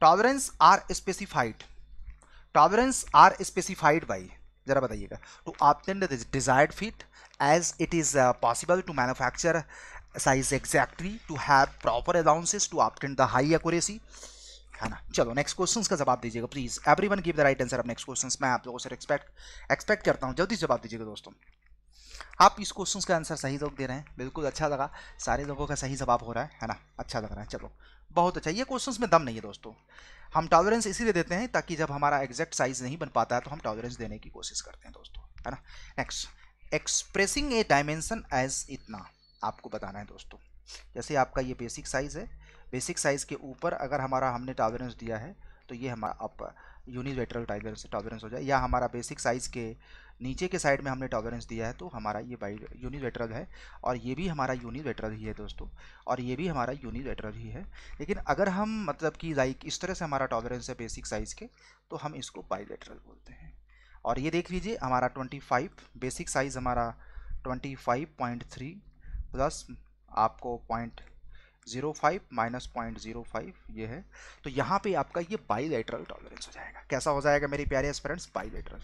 tolerance are specified tolerance are specified by जरा बताइएगा to obtain desired fit as it is possible to manufacture size exactly to have proper allowances to obtain the high accuracy है ना चलो नेक्स्ट क्वेश्चंस का जवाब दीजिएगा please everyone give the right answer अब next questions मैं आप लोगों से एक्सपेक्ट एक्सपेक्ट करता हूँ जल्दी जवाब दीजिएगा दोस्तों आप इस क्वेश्चन का आंसर सही लोग दे रहे हैं बिल्कुल अच्छा लगा सारे लोगों का सही जवाब हो रहा है है ना अच्छा लग रहा है चलो बहुत अच्छा ये क्वेश्चन में दम नहीं है दोस्तों हम टॉलरेंस इसीलिए देते हैं ताकि जब हमारा एग्जैक्ट साइज नहीं बन पाता है तो हम टॉलरेंस देने की कोशिश करते हैं दोस्तों है ना next expressing a dimension as इतना आपको बताना है दोस्तों जैसे आपका ये बेसिक साइज है बेसिक साइज़ के ऊपर अगर हमारा हमने टॉलरेंस दिया है तो ये हमारा अप टाइगर से टॉलरेंस हो जाए या हमारा बेसिक साइज़ के नीचे के साइड में हमने टॉलरेंस दिया है तो हमारा ये बाई यूनिलेटरल है और ये भी हमारा यूनिलेटरल ही है दोस्तों और ये भी हमारा यूनिलेटरल ही है लेकिन अगर हम मतलब कि लाइक इस तरह से हमारा टॉलरेंस है बेसिक साइज़ के तो हम इसको बाईलेटरल बोलते हैं और ये देख लीजिए हमारा ट्वेंटी बेसिक साइज़ हमारा ट्वेंटी प्लस आपको point zero five minus point zero five ये है तो यहाँ पे आपका ये बाईलेटरल टॉलरेंस हो जाएगा कैसा हो जाएगा मेरे प्यारे स्टूडेंट्स बाईलेटरल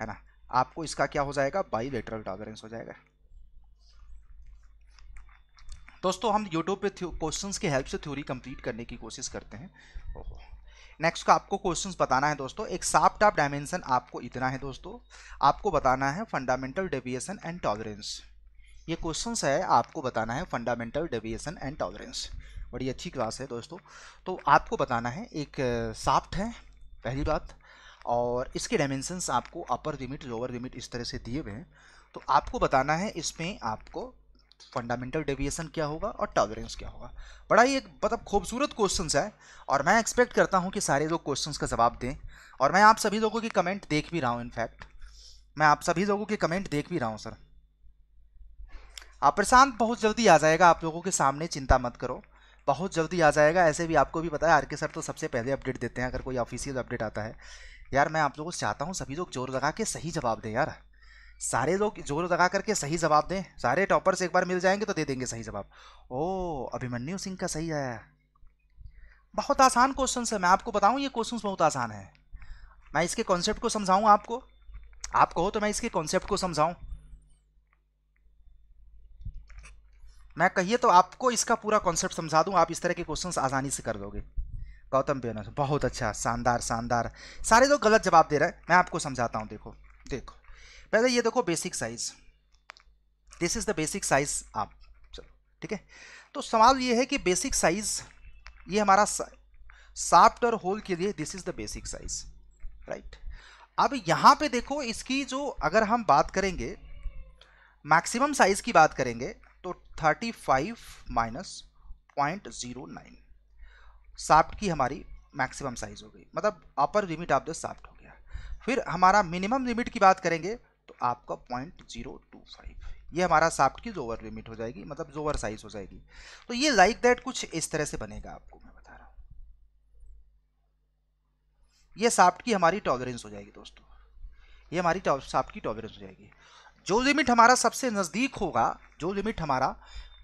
है ना आपको इसका क्या हो जाएगा बाईलेटरल टॉलरेंस हो जाएगा दोस्तों हम यूट्यूब पे क्वेश्चंस की हेल्प से थ्योरी कंप्लीट करने की कोशिश करते हैं नेक्स्ट का आपको क्वेश्चंस बताना है दोस्तों एक साफ टाप डायमेंशन आपको इतना है दोस्तों आपको बताना है फंडामेंटल डेविएशन एंड टॉलरेंस ये क्वेश्चन है आपको बताना है फंडामेंटल डेविएशन एंड टॉलरेंस बड़ी अच्छी क्लास है दोस्तों तो आपको बताना है एक साफ्ट है पहली बात और इसके डायमेंशंस आपको अपर लिमिट लोअर लिमिट इस तरह से दिए हुए हैं तो आपको बताना है इसमें आपको फंडामेंटल डेविएशन क्या होगा और टॉलरेंस क्या होगा बड़ा ही एक मतलब खूबसूरत क्वेश्चन है और मैं एक्सपेक्ट करता हूँ कि सारे लोग क्वेश्चन का जवाब दें और मैं आप सभी लोगों की कमेंट देख भी रहा हूँ इनफैक्ट मैं आप सभी लोगों के कमेंट देख भी रहा हूँ सर प्रशांत बहुत जल्दी आ जाएगा आप लोगों के सामने चिंता मत करो बहुत जल्दी आ जाएगा ऐसे भी आपको भी पता है आर के सर तो सबसे पहले अपडेट देते हैं अगर कोई ऑफिशियल अपडेट आता है यार मैं आप लोगों से चाहता हूँ सभी लोग जोर लगा के सही जवाब दें यार सारे लोग जोर लगा करके सही जवाब दें सारे टॉपर्स एक बार मिल जाएंगे तो दे देंगे सही जवाब ओ अभिमन्यु सिंह का सही आया बहुत आसान क्वेश्चन है मैं आपको बताऊँ ये क्वेश्चन बहुत आसान है मैं इसके कॉन्सेप्ट को समझाऊँ आपको आप कहो तो मैं इसके कॉन्सेप्ट को समझाऊँ मैं कहिए तो आपको इसका पूरा कॉन्सेप्ट समझा दूँ आप इस तरह के क्वेश्चंस आसानी से कर दोगे गौतम बेनस बहुत अच्छा शानदार शानदार सारे लोग गलत जवाब दे रहे हैं मैं आपको समझाता हूँ देखो देखो पहले ये देखो basic size this is the basic size आप चलो ठीक है तो सवाल ये है कि बेसिक साइज ये हमारा साफ्ट और होल के लिए this is the basic size right अब यहाँ पे देखो इसकी जो अगर हम बात करेंगे मैक्सिमम साइज़ की बात करेंगे thirty five minus point zero nine shaft की हमारी मैक्सिमम साइज़ हो गई मतलब upper limit of the shaft हो गया फिर हमारा मिनिमम लिमिट की बात करेंगे तो आपका पॉइंट ज़ीरो टू फाइव ये हमारा साफ्ट की जोवर लिमिट हो जाएगी मतलब जोवर साइज़ हो जाएगी तो ये लाइक like दैट कुछ इस तरह से बनेगा आपको मैं बता रहा हूँ ये साफ्ट की हमारी टॉलरेंस हो जाएगी दोस्तों ये हमारी साफ्ट की टॉलरेंस हो जाएगी जो लिमिट हमारा सबसे नज़दीक होगा जो लिमिट हमारा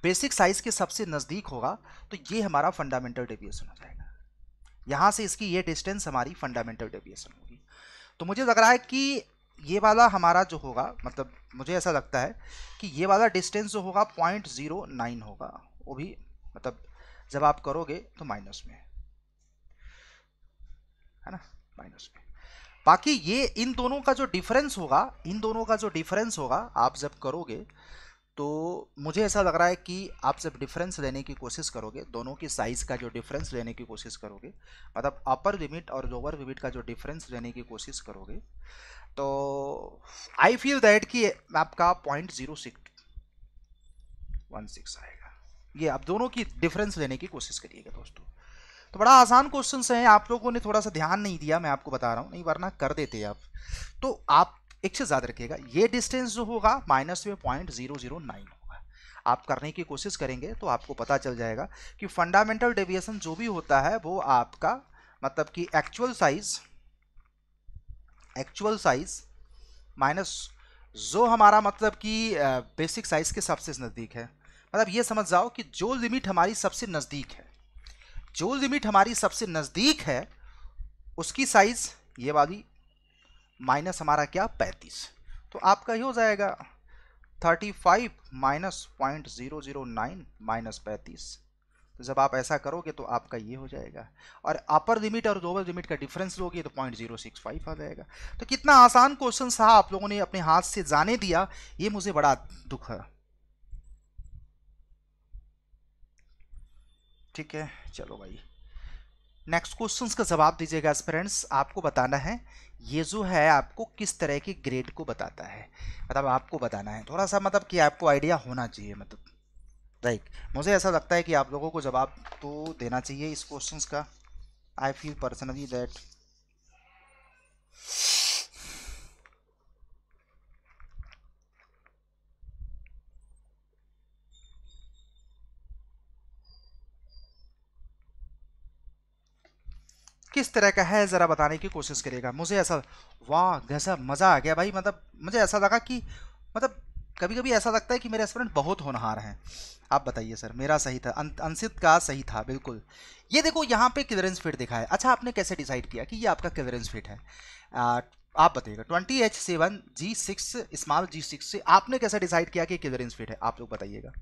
बेसिक साइज के सबसे नज़दीक होगा तो ये हमारा फंडामेंटल डेविएशन हो जाएगा यहाँ से इसकी ये डिस्टेंस हमारी फंडामेंटल डेविएशन होगी तो मुझे लग रहा है कि ये वाला हमारा जो होगा मतलब मुझे ऐसा लगता है कि ये वाला डिस्टेंस जो होगा पॉइंट ज़ीरो नाइन होगा वो भी मतलब जब आप करोगे तो माइनस में है ना माइनस में बाकी ये इन दोनों का जो डिफरेंस होगा इन दोनों का जो डिफरेंस होगा आप जब करोगे तो मुझे ऐसा लग रहा है कि आप जब डिफरेंस लेने की कोशिश करोगे दोनों की साइज़ का जो डिफरेंस लेने की कोशिश करोगे मतलब अपर लिमिट और लोअर लिमिट का जो डिफरेंस लेने की कोशिश करोगे तो आई फील दैट कि आपका point zero six one six आएगा ये आप दोनों की डिफरेंस लेने की कोशिश करिएगा दोस्तों तो बड़ा आसान क्वेश्चन है आप लोगों ने थोड़ा सा ध्यान नहीं दिया मैं आपको बता रहा हूँ नहीं वरना कर देते आप तो आप एक चीज़ याद रखिएगा ये डिस्टेंस जो होगा माइनस में पॉइंट जीरो जीरो नाइन होगा आप करने की कोशिश करेंगे तो आपको पता चल जाएगा कि फंडामेंटल डेविएशन जो भी होता है वो आपका मतलब कि actual size actual size minus जो हमारा मतलब कि बेसिक साइज के सबसे नज़दीक है मतलब ये समझ जाओ कि जो लिमिट हमारी सबसे नज़दीक है जो लिमिट हमारी सबसे नज़दीक है उसकी साइज़ ये वाली माइनस हमारा क्या पैंतीस तो आपका ये हो जाएगा thirty five minus point zero zero nine minus पैंतीस तो जब आप ऐसा करोगे तो आपका ये हो जाएगा और अपर लिमिट और लोअर लिमिट का डिफरेंस लोगे तो पॉइंट जीरो सिक्स फाइव आ जाएगा तो कितना आसान क्वेश्चन था आप लोगों ने अपने हाथ से जाने दिया ये मुझे बड़ा दुख है ठीक है चलो भाई नेक्स्ट क्वेश्चंस का जवाब दीजिएगा फ्रेंड्स आपको बताना है ये जो है आपको किस तरह के ग्रेड को बताता है मतलब आपको बताना है थोड़ा सा मतलब कि आपको आइडिया होना चाहिए मतलब राइट मुझे ऐसा लगता है कि आप लोगों को जवाब तो देना चाहिए इस क्वेश्चंस का आई फील पर्सनली दैट किस तरह का है ज़रा बताने की कोशिश करेगा मुझे ऐसा वाह जैसा मज़ा आ गया भाई मतलब मुझे ऐसा लगा कि मतलब कभी कभी ऐसा लगता है कि मेरे रेस्टोरेंट बहुत होनहार हैं आप बताइए सर मेरा सही था अंशित का सही था बिल्कुल ये देखो यहाँ पे क्लियरेंस फिट दिखा है अच्छा आपने कैसे डिसाइड किया कि ये आपका क्लियरेंस फिट है आ, आप बताइएगा twenty H seven G six small G six से आपने कैसे डिसाइड किया कि क्लियरेंस फिट है आप लोग बताइएगा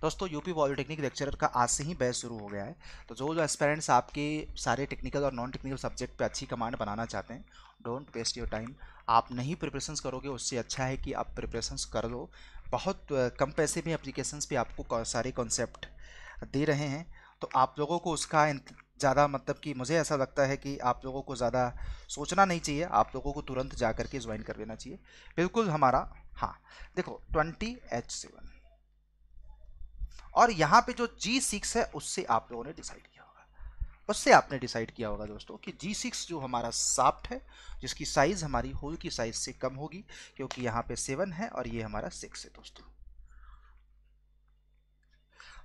दोस्तों यूपी पॉलिटेक्निक लेक्चरर का आज से ही बैच शुरू हो गया है तो जो जो एस्पेरेंट्स आपके सारे टेक्निकल और नॉन टेक्निकल सब्जेक्ट पे अच्छी कमांड बनाना चाहते हैं डोंट वेस्ट योर टाइम आप नहीं प्रिपरेशंस करोगे उससे अच्छा है कि आप प्रिपरेशंस कर लो बहुत कम पैसे में अप्लीकेशन पर आपको सारे कॉन्सेप्ट दे रहे हैं तो आप लोगों को उसका ज़्यादा मतलब कि मुझे ऐसा लगता है कि आप लोगों को ज़्यादा सोचना नहीं चाहिए आप लोगों को तुरंत जा करके ज्वाइन कर लेना चाहिए बिल्कुल हमारा हाँ देखो ट्वेंटी एच सेवन और यहाँ पे जो G6 है उससे आप लोगों ने डिसाइड किया होगा उससे आपने डिसाइड किया होगा दोस्तों कि G6 जो हमारा साफ्ट है जिसकी साइज़ हमारी होल की साइज़ से कम होगी क्योंकि यहाँ पे सेवन है और ये हमारा सिक्स है दोस्तों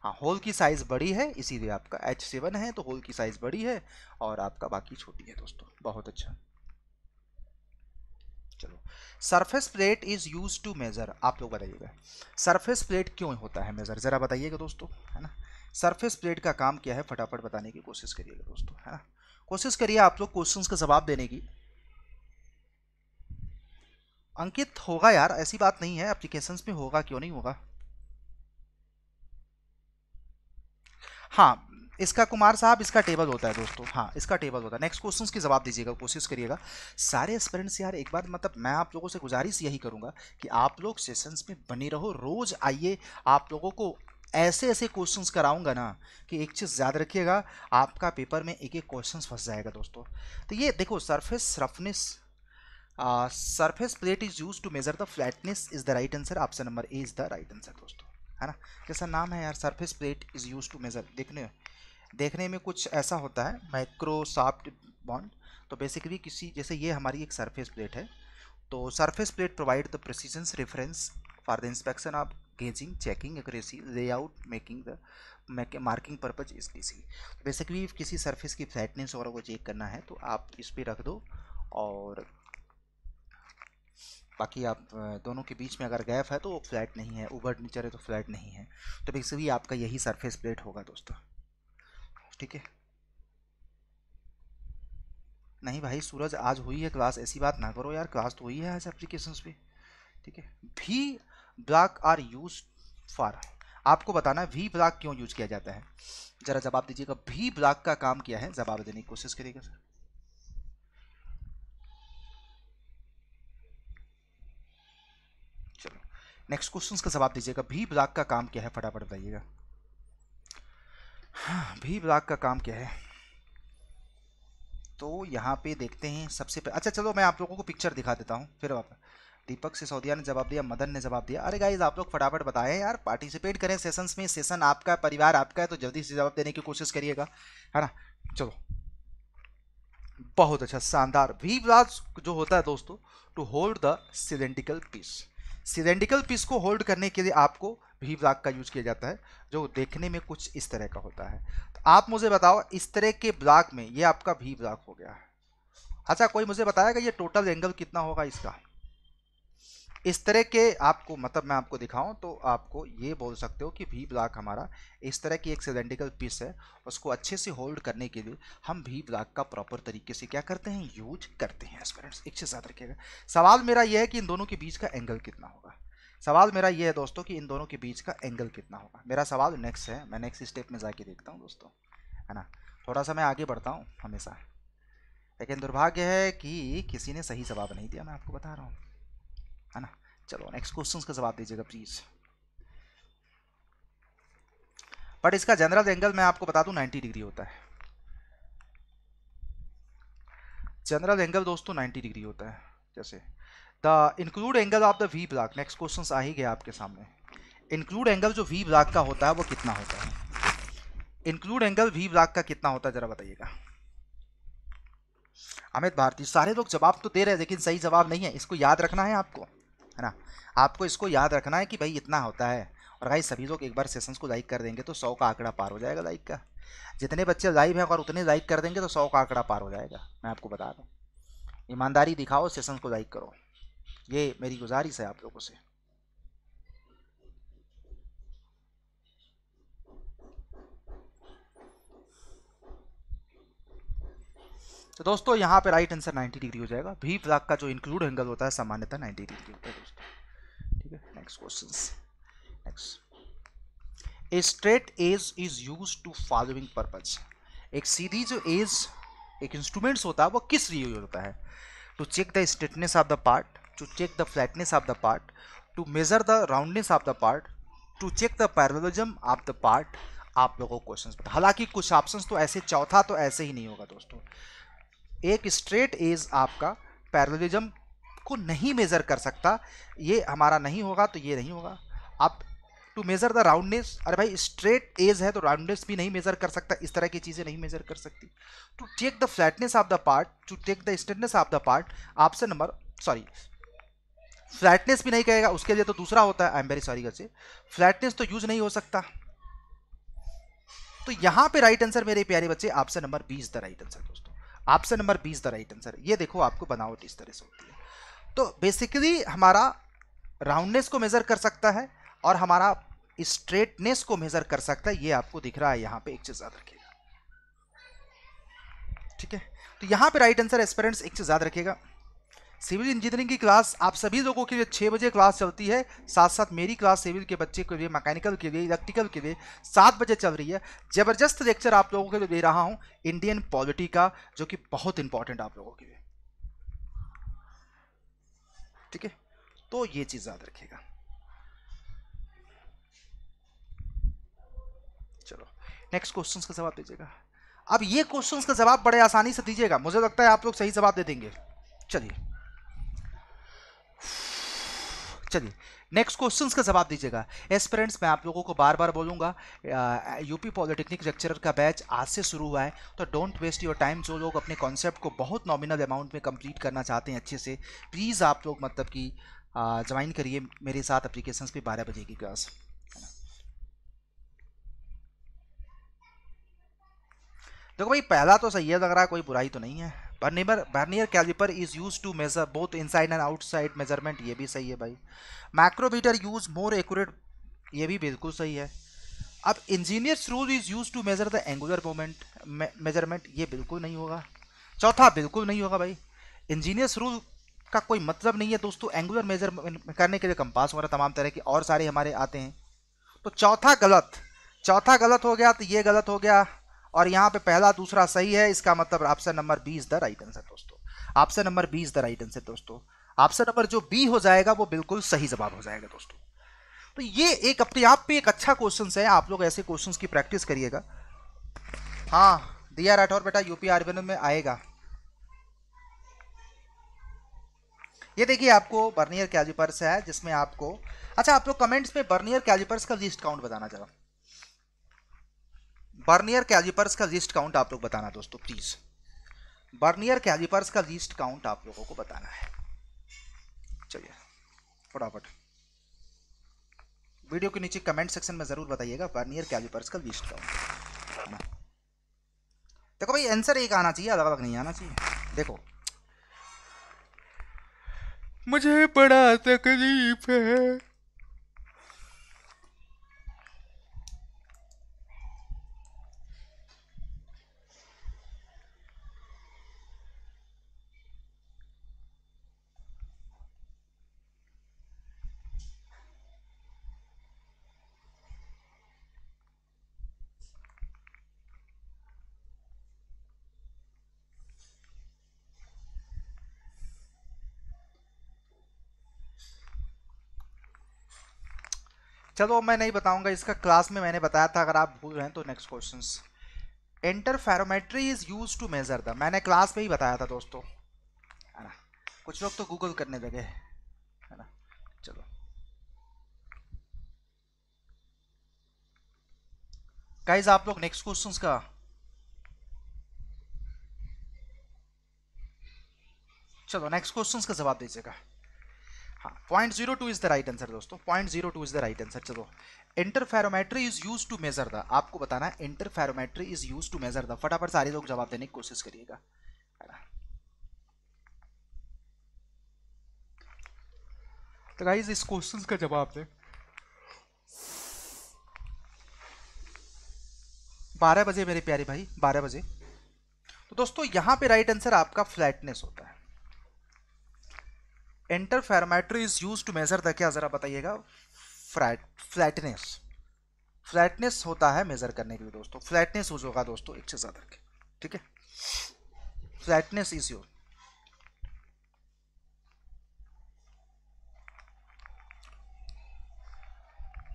हाँ होल की साइज़ बड़ी है इसीलिए आपका एच सेवन है तो होल की साइज़ बड़ी है और आपका बाकी छोटी है दोस्तों बहुत अच्छा surface plate is use to measure आप लोग बताइएगा सरफेस प्लेट क्यों होता है मेज़र ज़रा बताइएगा दोस्तों है ना सरफेस प्लेट का काम क्या है फटाफट बताने की कोशिश करिएगा दोस्तों है ना कोशिश करिए आप लोग क्वेश्चंस का जवाब देने की अंकित होगा यार ऐसी बात नहीं है एप्लीकेशन में होगा क्यों नहीं होगा हाँ इसका कुमार साहब इसका टेबल होता है दोस्तों हाँ इसका टेबल होता है नेक्स्ट क्वेश्चन की जवाब दीजिएगा कोशिश करिएगा सारे स्पेरेंट्स यार एक बार मतलब मैं आप लोगों से गुजारिश यही करूँगा कि आप लोग सेशंस में बने रहो रोज़ आइए आप लोगों को ऐसे ऐसे क्वेश्चंस कराऊंगा ना कि एक चीज़ याद रखिएगा आपका पेपर में एक एक क्वेश्चंस फंस जाएगा दोस्तों तो ये देखो surface roughness surface plate is use to measure the flatness is the right answer option number A is the right answer दोस्तों है ना कैसा नाम है यार surface plate is use to measure देखने देखने में कुछ ऐसा होता है माइक्रोसॉफ्ट बॉन्ड तो बेसिकली किसी जैसे ये हमारी एक सरफेस प्लेट है तो surface plate provide the precision reference for the inspection of gauging checking accuracy layout making the marking purpose is इसी बेसिकली किसी सरफेस की फ्लैटनेस वगैरह को चेक करना है तो आप इस पर रख दो और बाकी आप दोनों के बीच में अगर गैप है तो वो फ्लैट नहीं है ऊबर नीचर है तो फ्लैट नहीं है तो बेसिकली आपका यही सरफेस प्लेट होगा दोस्तों ठीक है नहीं भाई सूरज आज हुई है क्लास ऐसी बात ना करो यार क्लास तो हुई है आज एप्लीकेशंस पे ठीक है V block are use for आपको बताना वी ब्लॉक क्यों यूज किया जाता है ज़रा जवाब दीजिएगा भी ब्लॉक का काम क्या है जवाब देने की कोशिश करिएगा सर चलो नेक्स्ट क्वेश्चन का जवाब दीजिएगा भी ब्लॉक का काम क्या है फटाफट बताइएगा हाँ, भी ब्लॉक का काम क्या है तो यहाँ पे देखते हैं सबसे पहले अच्छा चलो मैं आप लोगों को पिक्चर दिखा देता हूँ फिर वापस दीपक सिसोदिया ने जवाब दिया मदन ने जवाब दिया अरे गाइज आप लोग फटाफट बताएं यार पार्टिसिपेट करें सेशंस में सेशन आपका परिवार आपका है तो जल्दी से जवाब देने की कोशिश करिएगा है ना चलो बहुत अच्छा शानदार वी ब्लॉक जो होता है दोस्तों to hold the cylindrical piece cylindrical piece को होल्ड करने के लिए आपको भी ब्लॉक का यूज किया जाता है जो देखने में कुछ इस तरह का होता है तो आप मुझे बताओ इस तरह के ब्लॉक में ये आपका भी ब्लॉक हो गया है अच्छा कोई मुझे बताएगा ये टोटल एंगल कितना होगा इसका इस तरह के आपको मतलब मैं आपको दिखाऊं तो आपको ये बोल सकते हो कि भी ब्लॉक हमारा इस तरह की एक सिलेंडिकल पीस है उसको अच्छे से होल्ड करने के लिए हम भी ब्लॉक का प्रॉपर तरीके से क्या करते हैं यूज करते हैं एक्सपेरेंट्स एक साथ रखिएगा सवाल मेरा यह है कि इन दोनों के बीच का एंगल कितना होगा सवाल मेरा ये है दोस्तों कि इन दोनों के बीच का एंगल कितना होगा मेरा सवाल नेक्स्ट है मैं नेक्स्ट स्टेप में जाके देखता हूँ दोस्तों है ना थोड़ा सा मैं आगे बढ़ता हूँ हमेशा लेकिन दुर्भाग्य है कि किसी ने सही जवाब नहीं दिया मैं आपको बता रहा हूँ है ना चलो नेक्स्ट क्वेश्चन का जवाब दीजिएगा प्लीज़ बट इसका जनरल एंगल मैं आपको बता दूं 90 डिग्री होता है जनरल एंगल दोस्तों 90 डिग्री होता है जैसे the include angle of the V block next question आ ही गया आपके सामने इंक्लूड एंगल जो वी ब्लॉक का होता है वो कितना होता है इंक्लूड एंगल वी ब्लॉक का कितना होता है जरा बताइएगा अमित भारती सारे लोग जवाब तो दे रहे हैं लेकिन सही जवाब नहीं है इसको याद रखना है आपको है ना आपको इसको याद रखना है कि भाई इतना होता है और भाई सभी लोग एक बार सेशंस को लाइक कर देंगे तो सौ का आंकड़ा पार हो जाएगा लाइक का जितने बच्चे लाइव हैं अगर उतने लाइक कर देंगे तो सौ का आंकड़ा पार हो जाएगा मैं आपको बता दूँ ईमानदारी दिखाओ सेशंस को लाइक करो ये मेरी गुजारिश है आप लोगों से तो दोस्तों यहाँ पे राइट आंसर 90 डिग्री हो जाएगा भी फ्लाग का जो इंक्लूड एंगल होता है सामान्यतः 90 डिग्री होता है दोस्तों ठीक है next question next a straight edge is use to following purpose एक सीधी जो एज एक इंस्ट्रूमेंट्स होता है वो किस लिए यूज होता है to check the straightness of the part to check the flatness of the part, to measure the roundness of the part, to check the parallelism of the part आप लोगों को क्वेश्चन पता हालांकि कुछ ऑप्शंस तो ऐसे चौथा तो ऐसे ही नहीं होगा दोस्तों एक स्ट्रेट एज आपका पैरलिज्म को नहीं मेज़र कर सकता ये हमारा नहीं होगा तो ये नहीं होगा आप टू मेज़र द राउंडनेस अरे भाई स्ट्रेट एज है तो राउंडनेस भी नहीं मेज़र कर सकता इस तरह की चीज़ें नहीं मेज़र कर सकती to take the flatness of the part to take the straightness of the part option number sorry flatness भी नहीं कहेगा उसके लिए तो दूसरा होता है आई एम वेरी सॉरी कर से फ्लैटनेस तो यूज नहीं हो सकता तो यहां पे राइट आंसर मेरे प्यारे बच्चे option number B is the right answer दोस्तों option number B is the right answer ये देखो आपको बनावट इस तरह से होती है तो बेसिकली हमारा राउंडनेस को मेजर कर सकता है और हमारा स्ट्रेटनेस को मेजर कर सकता है ये आपको दिख रहा है यहां पे एक चीज याद रखिएगा ठीक है तो यहाँ पे राइट आंसर एक्सपेरेंट्स एक चीज याद रखिएगा सिविल इंजीनियरिंग की क्लास आप सभी लोगों के लिए छः बजे क्लास चलती है साथ साथ मेरी क्लास सिविल के बच्चे के लिए मैकेनिकल के लिए इलेक्ट्रिकल के लिए सात बजे चल रही है ज़बरदस्त लेक्चर आप लोगों के लिए दे रहा हूँ इंडियन पॉलिटी का जो कि बहुत इंपॉर्टेंट आप लोगों के लिए ठीक है तो ये चीज़ याद रखिएगा चलो नेक्स्ट क्वेश्चन का जवाब दीजिएगा अब ये क्वेश्चंस का जवाब बड़े आसानी से दीजिएगा मुझे लगता है आप लोग सही जवाब दे देंगे चलिए चलिए नेक्स्ट क्वेश्चन का जवाब दीजिएगा एस्पेरेंट्स मैं आप लोगों को बार बार बोलूँगा यूपी पॉलिटेक्निक लेक्चरर का बैच आज से शुरू हुआ है तो डोंट वेस्ट योर टाइम जो लोग अपने कॉन्सेप्ट को बहुत नॉमिनल अमाउंट में कंप्लीट करना चाहते हैं अच्छे से प्लीज़ आप लोग मतलब कि ज्वाइन करिए मेरे साथ अप्लीकेशन पर बारह बजे की क्लास देखो भाई पहला तो सही है लग रहा है कोई बुराई तो नहीं है vernier vernier caliper is use to measure both inside and outside measurement ये भी सही है भाई माइक्रोमीटर यूज मोर एक्यूरेट ये भी बिल्कुल सही है अब engineers rule is use to measure the angular moment measurement ये बिल्कुल नहीं होगा चौथा बिल्कुल नहीं होगा भाई इंजीनियर्स रूल का कोई मतलब नहीं है दोस्तों एंगुलर मेजर करने के लिए कंपास वगैरह तमाम तरह के और सारे हमारे आते हैं तो चौथा गलत चौथा गलत हो गया तो ये गलत हो गया और यहाँ पे पहला दूसरा सही है इसका मतलब option number B is the right answer दोस्तों option number B is the right answer दोस्तों ऑप्शन नंबर जो बी हो जाएगा वो बिल्कुल सही जवाब हो जाएगा दोस्तों तो ये एक अपने आप पे एक अच्छा क्वेश्चन है आप लोग ऐसे क्वेश्चन की प्रैक्टिस करिएगा हाँ दिया राठौर बेटा यूपी आरबीएन में आएगा ये देखिए आपको बर्नियर कैलिपर्स है जिसमें आपको अच्छा आप लोग कमेंट्स में बर्नियर कैलिपर्स का काउंट बताना जरा बर्नियर कैलिपर्स का लिस्ट काउंट आप लोग बताना दोस्तों प्लीज बर्नियर कैलिपर्स का लिस्ट काउंट आप लोगों को बताना है चलिए फटाफट वीडियो के नीचे कमेंट सेक्शन में जरूर बताइएगा बर्नियर कैलिपर्स का लिस्ट काउंट देखो भाई आंसर एक आना चाहिए अलग अलग नहीं आना चाहिए देखो मुझे बड़ा तकलीफ है चलो मैं नहीं बताऊंगा इसका क्लास में मैंने बताया था अगर आप भूल रहे हैं तो next question interferometry is use to measure the मैंने क्लास में ही बताया था दोस्तों है ना कुछ लोग तो गूगल करने लगे है ना चलो गाइज आप लोग नेक्स्ट क्वेश्चंस का चलो नेक्स्ट क्वेश्चंस का जवाब दीजिएगा point zero two is the right answer दोस्तों point zero two is the right answer चलो interferometry is use to measure the आपको बताना है interferometry is use to measure the फटाफट सारे लोग जवाब देने की कोशिश करिएगा तो गाइज इस क्वेश्चन का जवाब दें बारह बजे मेरे प्यारे भाई बारह बजे तो दोस्तों यहां पे राइट आंसर आपका फ्लैटनेस होता है interferometry is use to measure the क्या ज़रा बताइएगा फ्लैट फ्लैटनेस फ्लैटनेस होता है मेज़र करने के लिए दोस्तों फ्लैटनेस यूज होगा दोस्तों एक से ज़्यादा के ठीक है फ्लैटनेस इज यूज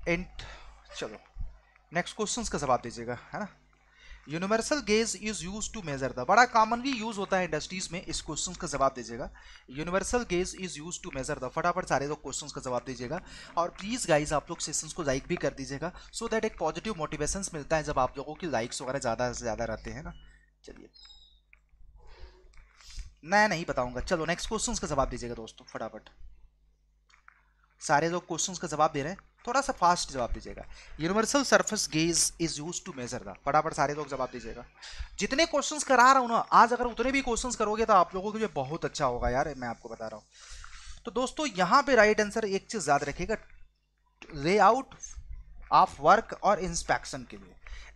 एंड चलो नेक्स्ट क्वेश्चंस का जवाब दीजिएगा है ना universal gauge is use to measure the बड़ा कॉमनली यूज होता है इंडस्ट्रीज में इस क्वेश्चन का जवाब दीजिएगा universal gauge is use to measure the फटाफट सारे लोग क्वेश्चन का जवाब दीजिएगा और प्लीज गाइज आप लोग सेशन को लाइक भी कर दीजिएगा सो so दैट एक पॉजिटिव मोटिवेशन मिलता है जब आप लोगों की लाइक्स वगैरह ज़्यादा से ज़्यादा रहते हैं ना चलिए मैं नहीं बताऊंगा चलो नेक्स्ट क्वेश्चन का जवाब दीजिएगा दोस्तों फटाफट सारे लोग क्वेश्चन का जवाब दे रहे हैं थोड़ा सा फास्ट जवाब दीजिएगा universal surface gauge is use to measure the फटाफट सारे लोग जवाब दीजिएगा जितने क्वेश्चंस करा रहा हूँ ना आज अगर उतने भी क्वेश्चंस करोगे तो आप लोगों के लिए बहुत अच्छा होगा यार मैं आपको बता रहा हूँ तो दोस्तों यहाँ पे राइट आंसर एक चीज़ याद रखिएगा आउट ऑफ वर्क और इंस्पेक्शन के लिए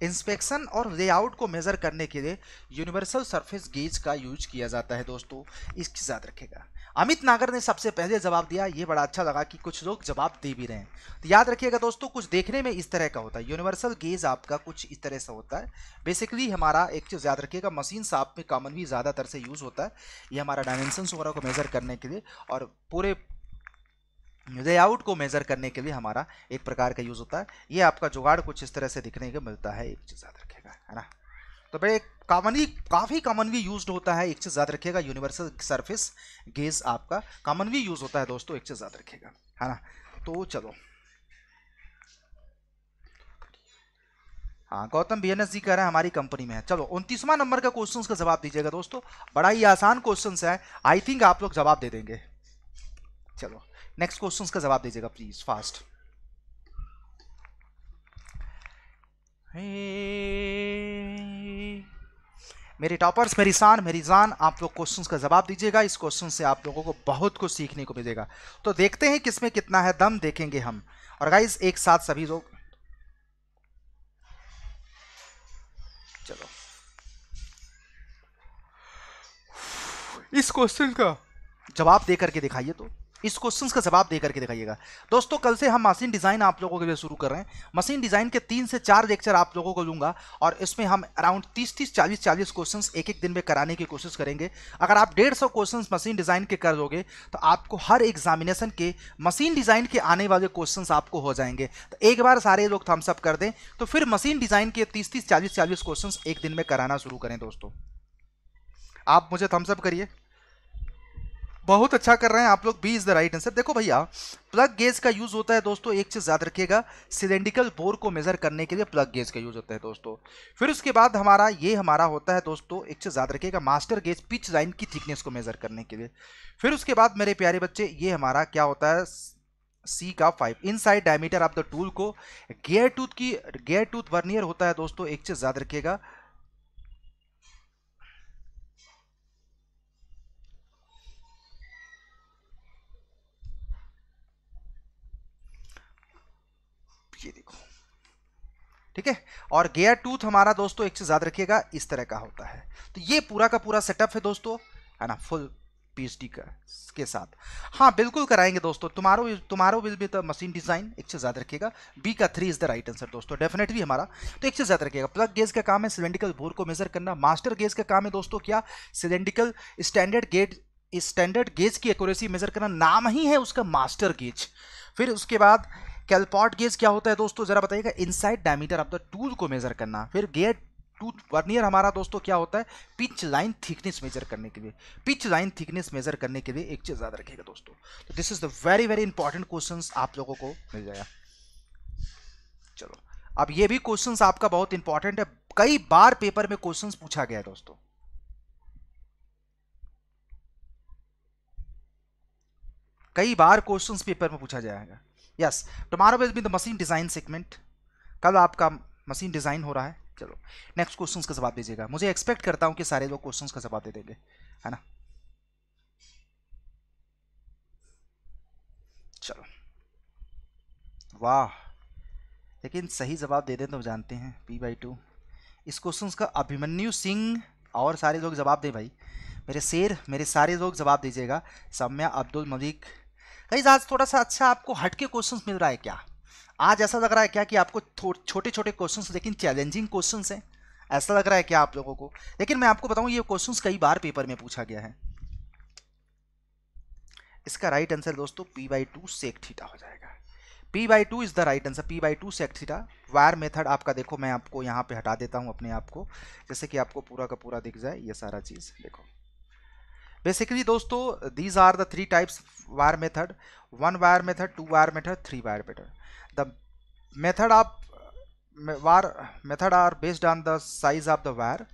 इंस्पेक्शन और लेआउट को मेज़र करने के लिए यूनिवर्सल सरफेस गेज का यूज किया जाता है दोस्तों इसकी याद रखेगा अमित नागर ने सबसे पहले जवाब दिया ये बड़ा अच्छा लगा कि कुछ लोग जवाब दे भी रहे हैं तो याद रखिएगा दोस्तों कुछ देखने में इस तरह का होता है यूनिवर्सल गेज आपका कुछ इस तरह से होता है बेसिकली हमारा एक चीज़ याद रखिएगा मशीन साप में कॉमनली ज़्यादातर से यूज़ होता है ये हमारा डायमेंशनस वगैरह को मेज़र करने के लिए और पूरे लेआउट को मेज़र करने के लिए हमारा एक प्रकार का यूज़ होता है ये आपका जुगाड़ कुछ इस तरह से दिखने को मिलता है एक चीज़ याद रखेगा है ना तो भाई कॉमनली काफ़ी कॉमनली यूज होता है एक चीज़ याद रखिएगा यूनिवर्सल सरफेस गेज आपका कॉमनली यूज होता है दोस्तों एक चीज़ याद रखिएगा है ना तो चलो हाँ गौतम बी जी कह रहे हैं हमारी कंपनी में है चलो उनतीसवां नंबर का क्वेश्चन का जवाब दीजिएगा दोस्तों बड़ा ही आसान क्वेश्चन है आई थिंक आप लोग जवाब दे देंगे चलो नेक्स्ट क्वेश्चन का जवाब दीजिएगा प्लीज फास्ट Hey. मेरे टॉपर्स मेरी शान मेरी जान आप लोग क्वेश्चंस का जवाब दीजिएगा इस क्वेश्चन से आप लोगों को बहुत कुछ सीखने को मिलेगा तो देखते हैं किसमें कितना है दम देखेंगे हम और गाइज एक साथ सभी लोग चलो इस क्वेश्चन का जवाब दे करके दिखाइए तो इस क्वेश्चन का जवाब दे करके दिखाइएगा दोस्तों कल से हम मशीन डिज़ाइन आप लोगों के लिए शुरू कर रहे हैं मशीन डिज़ाइन के तीन से चार लेक्चर आप लोगों को दूंगा और इसमें हम अराउंड तीस तीस चालीस चालीस क्वेश्चंस एक एक दिन में कराने की कोशिश करेंगे अगर आप डेढ़ सौ क्वेश्चन मशीन डिज़ाइन के कर दोगे तो आपको हर एग्जामिनेशन के मशीन डिज़ाइन के आने वाले क्वेश्चन आपको हो जाएंगे तो एक बार सारे लोग थम्सअप कर दें तो फिर मशीन डिज़ाइन के तीस तीस चालीस चालीस क्वेश्चन एक दिन में कराना शुरू करें दोस्तों आप मुझे थम्सअप करिए बहुत अच्छा कर रहे हैं आप लोग B is the right answer देखो भैया प्लग गेज का यूज़ होता है दोस्तों एक चीज़ याद रखिएगा सिलेंडिकल बोर को मेज़र करने के लिए प्लग गेज का यूज़ होता है दोस्तों फिर उसके बाद हमारा ये हमारा होता है दोस्तों एक चीज़ याद रखिएगा मास्टर गेज पिच लाइन की थिकनेस को मेज़र करने के लिए फिर उसके बाद मेरे प्यारे बच्चे ये हमारा क्या होता है सी का five inside diameter of the tool को गेयर टूथ की गेयर टूथ वर्नियर होता है दोस्तों एक चीज़ याद रखिएगा ठीक है और गेयर टूथ हमारा दोस्तों एक से ज़्यादा रखिएगा इस तरह का होता है तो ये पूरा का पूरा सेटअप है दोस्तों है ना फुल पीएचडी का के साथ हाँ बिल्कुल कराएंगे दोस्तों tomorrow tomorrow will be the machine design एक से ज़्यादा रखिएगा बी का three is the right answer दोस्तों डेफिनेटली हमारा तो एक से ज़्यादा रखिएगा प्लग गेज का काम है सिलेंडिकल बोर को मेजर करना मास्टर गेज का काम है दोस्तों क्या cylindrical standard gauge standard gauge की एक्यूरेसी मेजर करना नाम ही है उसका मास्टर गेज फिर उसके बाद कैलपॉट गेज क्या होता है दोस्तों जरा बताइएगा inside diameter of the tooth को मेजर करना फिर गेयर टूथ वर्नियर हमारा दोस्तों क्या होता है पिच लाइन थिकनेस मेजर करने के लिए पिच लाइन थिकनेस मेजर करने के लिए एक चीज़ याद रखेगा दोस्तों तो this is the very very important question आप लोगों को मिल जाएगा चलो अब ये भी क्वेश्चन आपका बहुत इंपॉर्टेंट है कई बार पेपर में क्वेश्चन पूछा गया है दोस्तों कई बार क्वेश्चंस पेपर में पूछा जाएगा yes tomorrow will be the machine design segment कल आपका मशीन डिज़ाइन हो रहा है चलो नेक्स्ट क्वेश्चंस का जवाब दीजिएगा मुझे एक्सपेक्ट करता हूं कि सारे लोग क्वेश्चंस का जवाब दे देंगे है ना चलो वाह लेकिन सही जवाब दे दें तो जानते हैं पी बाई टू इस क्वेश्चन का अभिमन्यु सिंह और सारे लोग जवाब दें भाई मेरे शेर मेरे सारे लोग जवाब दीजिएगा सम्या अब्दुल मलिक कहीं आज थोड़ा सा अच्छा आपको हटके क्वेश्चन मिल रहा है क्या आज ऐसा लग रहा है क्या कि आपको छोटे छोटे क्वेश्चन लेकिन चैलेंजिंग क्वेश्चन हैं ऐसा लग रहा है क्या आप लोगों को लेकिन मैं आपको बताऊं ये क्वेश्चंस कई बार पेपर में पूछा गया है इसका राइट आंसर दोस्तों P by two sec theta हो जाएगा P by two is the right answer P by two sec theta wire method आपका देखो मैं आपको यहाँ पे हटा देता हूँ अपने आप को जैसे कि आपको पूरा का पूरा दिख जाए ये सारा चीज़ देखो बेसिकली दोस्तों these are the three types wire method one wire method two wire method three wire method the method of wire method are based on the size of the wire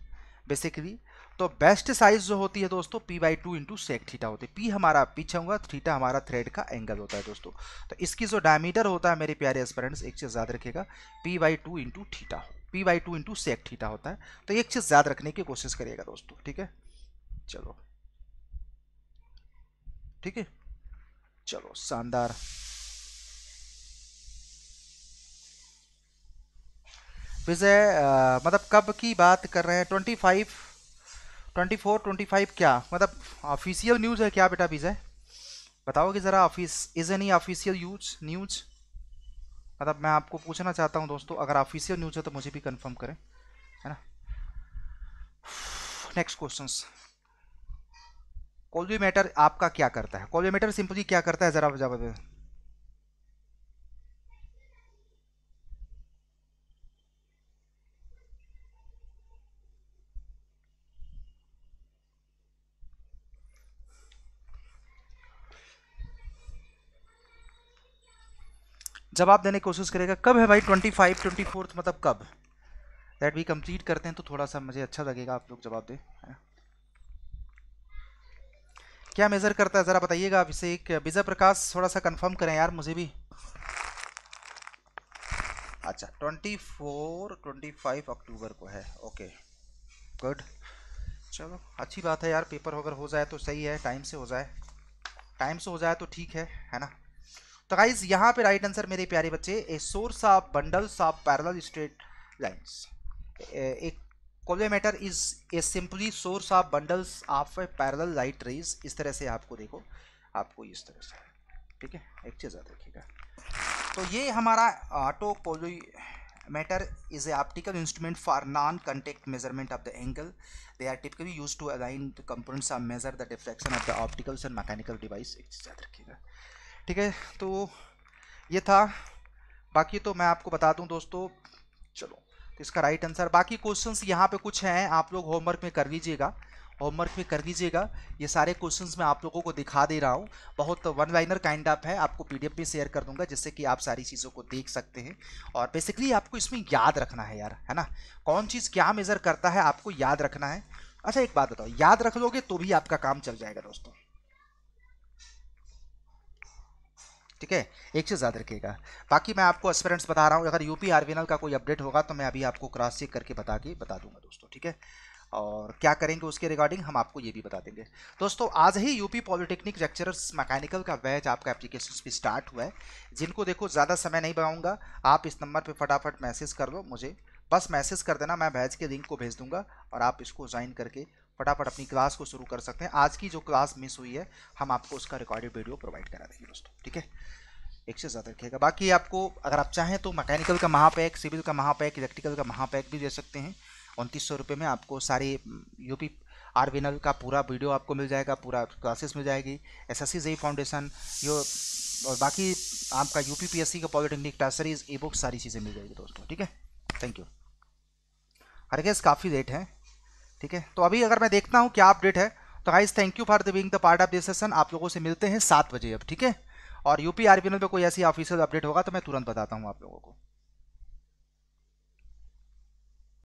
basically तो best size जो होती है दोस्तों P by two into sec theta होती है P हमारा पीछे होगा थीटा हमारा थ्रेड का एंगल होता है दोस्तों तो इसकी जो डायमीटर होता है मेरे प्यारे एस्पेरेंट्स एक चीज़ याद रखिएगा P by two into theta P by two into sec theta होता है तो एक चीज़ याद रखने की कोशिश करिएगा दोस्तों ठीक है चलो ठीक है चलो शानदार विजय मतलब कब की बात कर रहे हैं twenty five twenty four twenty five क्या मतलब ऑफिशियल न्यूज़ है क्या बेटा विजय बताओगे ज़रा office is any official use news मतलब मैं आपको पूछना चाहता हूँ दोस्तों अगर ऑफिशियल न्यूज है तो मुझे भी कंफर्म करें है ना नेक्स्ट क्वेश्चन कॉल्यूमेटर आपका क्या करता है कॉल्यूमेटर सिंपली क्या करता है ज़रा जवाब जवाब देने की कोशिश करेगा कब है भाई ट्वेंटी फाइव ट्वेंटी फोर्थ मतलब कब दैट वी कंप्लीट करते हैं तो थोड़ा सा मुझे अच्छा लगेगा आप लोग जवाब दें क्या मेज़र करता है ज़रा बताइएगा आप इसे एक विजय प्रकाश थोड़ा सा कंफर्म करें यार मुझे भी अच्छा twenty four twenty five October को है ओके गुड चलो अच्छी बात है यार पेपर अगर हो जाए तो सही है टाइम से हो जाए टाइम से हो जाए तो ठीक है है ना तो गाइज यहाँ पे राइट आंसर मेरे प्यारे बच्चे a source of bundles of parallel straight lines एक collimator is a simply source of bundles of a parallel light rays इस तरह से आपको देखो आपको इस तरह से ठीक है एक चीज़ देखिएगा तो ये हमारा auto collimator is a optical instrument for non contact measurement of the angle they are typically use to align the components of measure the deflection of the opticals and mechanical device एक चीज़ याद रखिएगा ठीक है तो ये था बाकी तो मैं आपको बता दूँ दोस्तों चलो तो इसका राइट आंसर बाकी क्वेश्चंस यहाँ पे कुछ हैं आप लोग होमवर्क में कर लीजिएगा होमवर्क में कर लीजिएगा ये सारे क्वेश्चंस मैं आप लोगों को दिखा दे रहा हूँ बहुत वन लाइनर काइंड ऑफ है आपको पीडीएफ भी शेयर कर दूंगा जिससे कि आप सारी चीज़ों को देख सकते हैं और बेसिकली आपको इसमें याद रखना है यार है ना कौन चीज़ क्या मेज़र करता है आपको याद रखना है अच्छा एक बात बताओ याद रख लोगे तो भी आपका काम चल जाएगा दोस्तों ठीक है एक से ज़्यादा रखेगा बाकी मैं आपको एस्पेरेंट्स बता रहा हूँ अगर यूपी आरवीएनएल का कोई अपडेट होगा तो मैं अभी आपको क्रॉस चेक करके बता के बता दूंगा दोस्तों ठीक है और क्या करेंगे उसके रिगार्डिंग हम आपको ये भी बता देंगे दोस्तों आज ही यूपी पॉलिटेक्निक लेक्चरर्स मैकेनिकल का बैच आपका एप्लीकेशन भी स्टार्ट हुआ है जिनको देखो ज़्यादा समय नहीं बनाऊंगा आप इस नंबर पे फटाफट मैसेज कर लो मुझे बस मैसेज कर देना मैं बैच के लिंक को भेज दूंगा और आप इसको ज्वाइन करके फटाफट अपनी क्लास को शुरू कर सकते हैं आज की जो क्लास मिस हुई है हम आपको उसका रिकॉर्डेड वीडियो प्रोवाइड करा देंगे दोस्तों ठीक है एक से ज़्यादा रखिएगा बाकी आपको अगर आप चाहें तो मैकेनिकल का महापैक सिविल का महापैक इलेक्ट्रिकल का महापैक भी दे सकते हैं उनतीस सौ में आपको सारे यूपी आरविनल का पूरा वीडियो आपको मिल जाएगा पूरा क्लासेस मिल जाएगी एस एस सी फाउंडेशन यो और बाकी आपका U P P S C का पॉलिटेक्निक टासरीज ई बुक सारी चीज़ें मिल जाएगी दोस्तों ठीक है थैंक यू हर गैस काफ़ी लेट है ठीक है तो अभी अगर मैं देखता हूँ क्या अपडेट है तो guys thank you for the being the part of this session आप लोगों से मिलते हैं सात बजे अब ठीक है और यूपी आरबीएन पे कोई ऐसी ऑफिशियल अपडेट होगा तो मैं तुरंत बताता हूँ आप लोगों को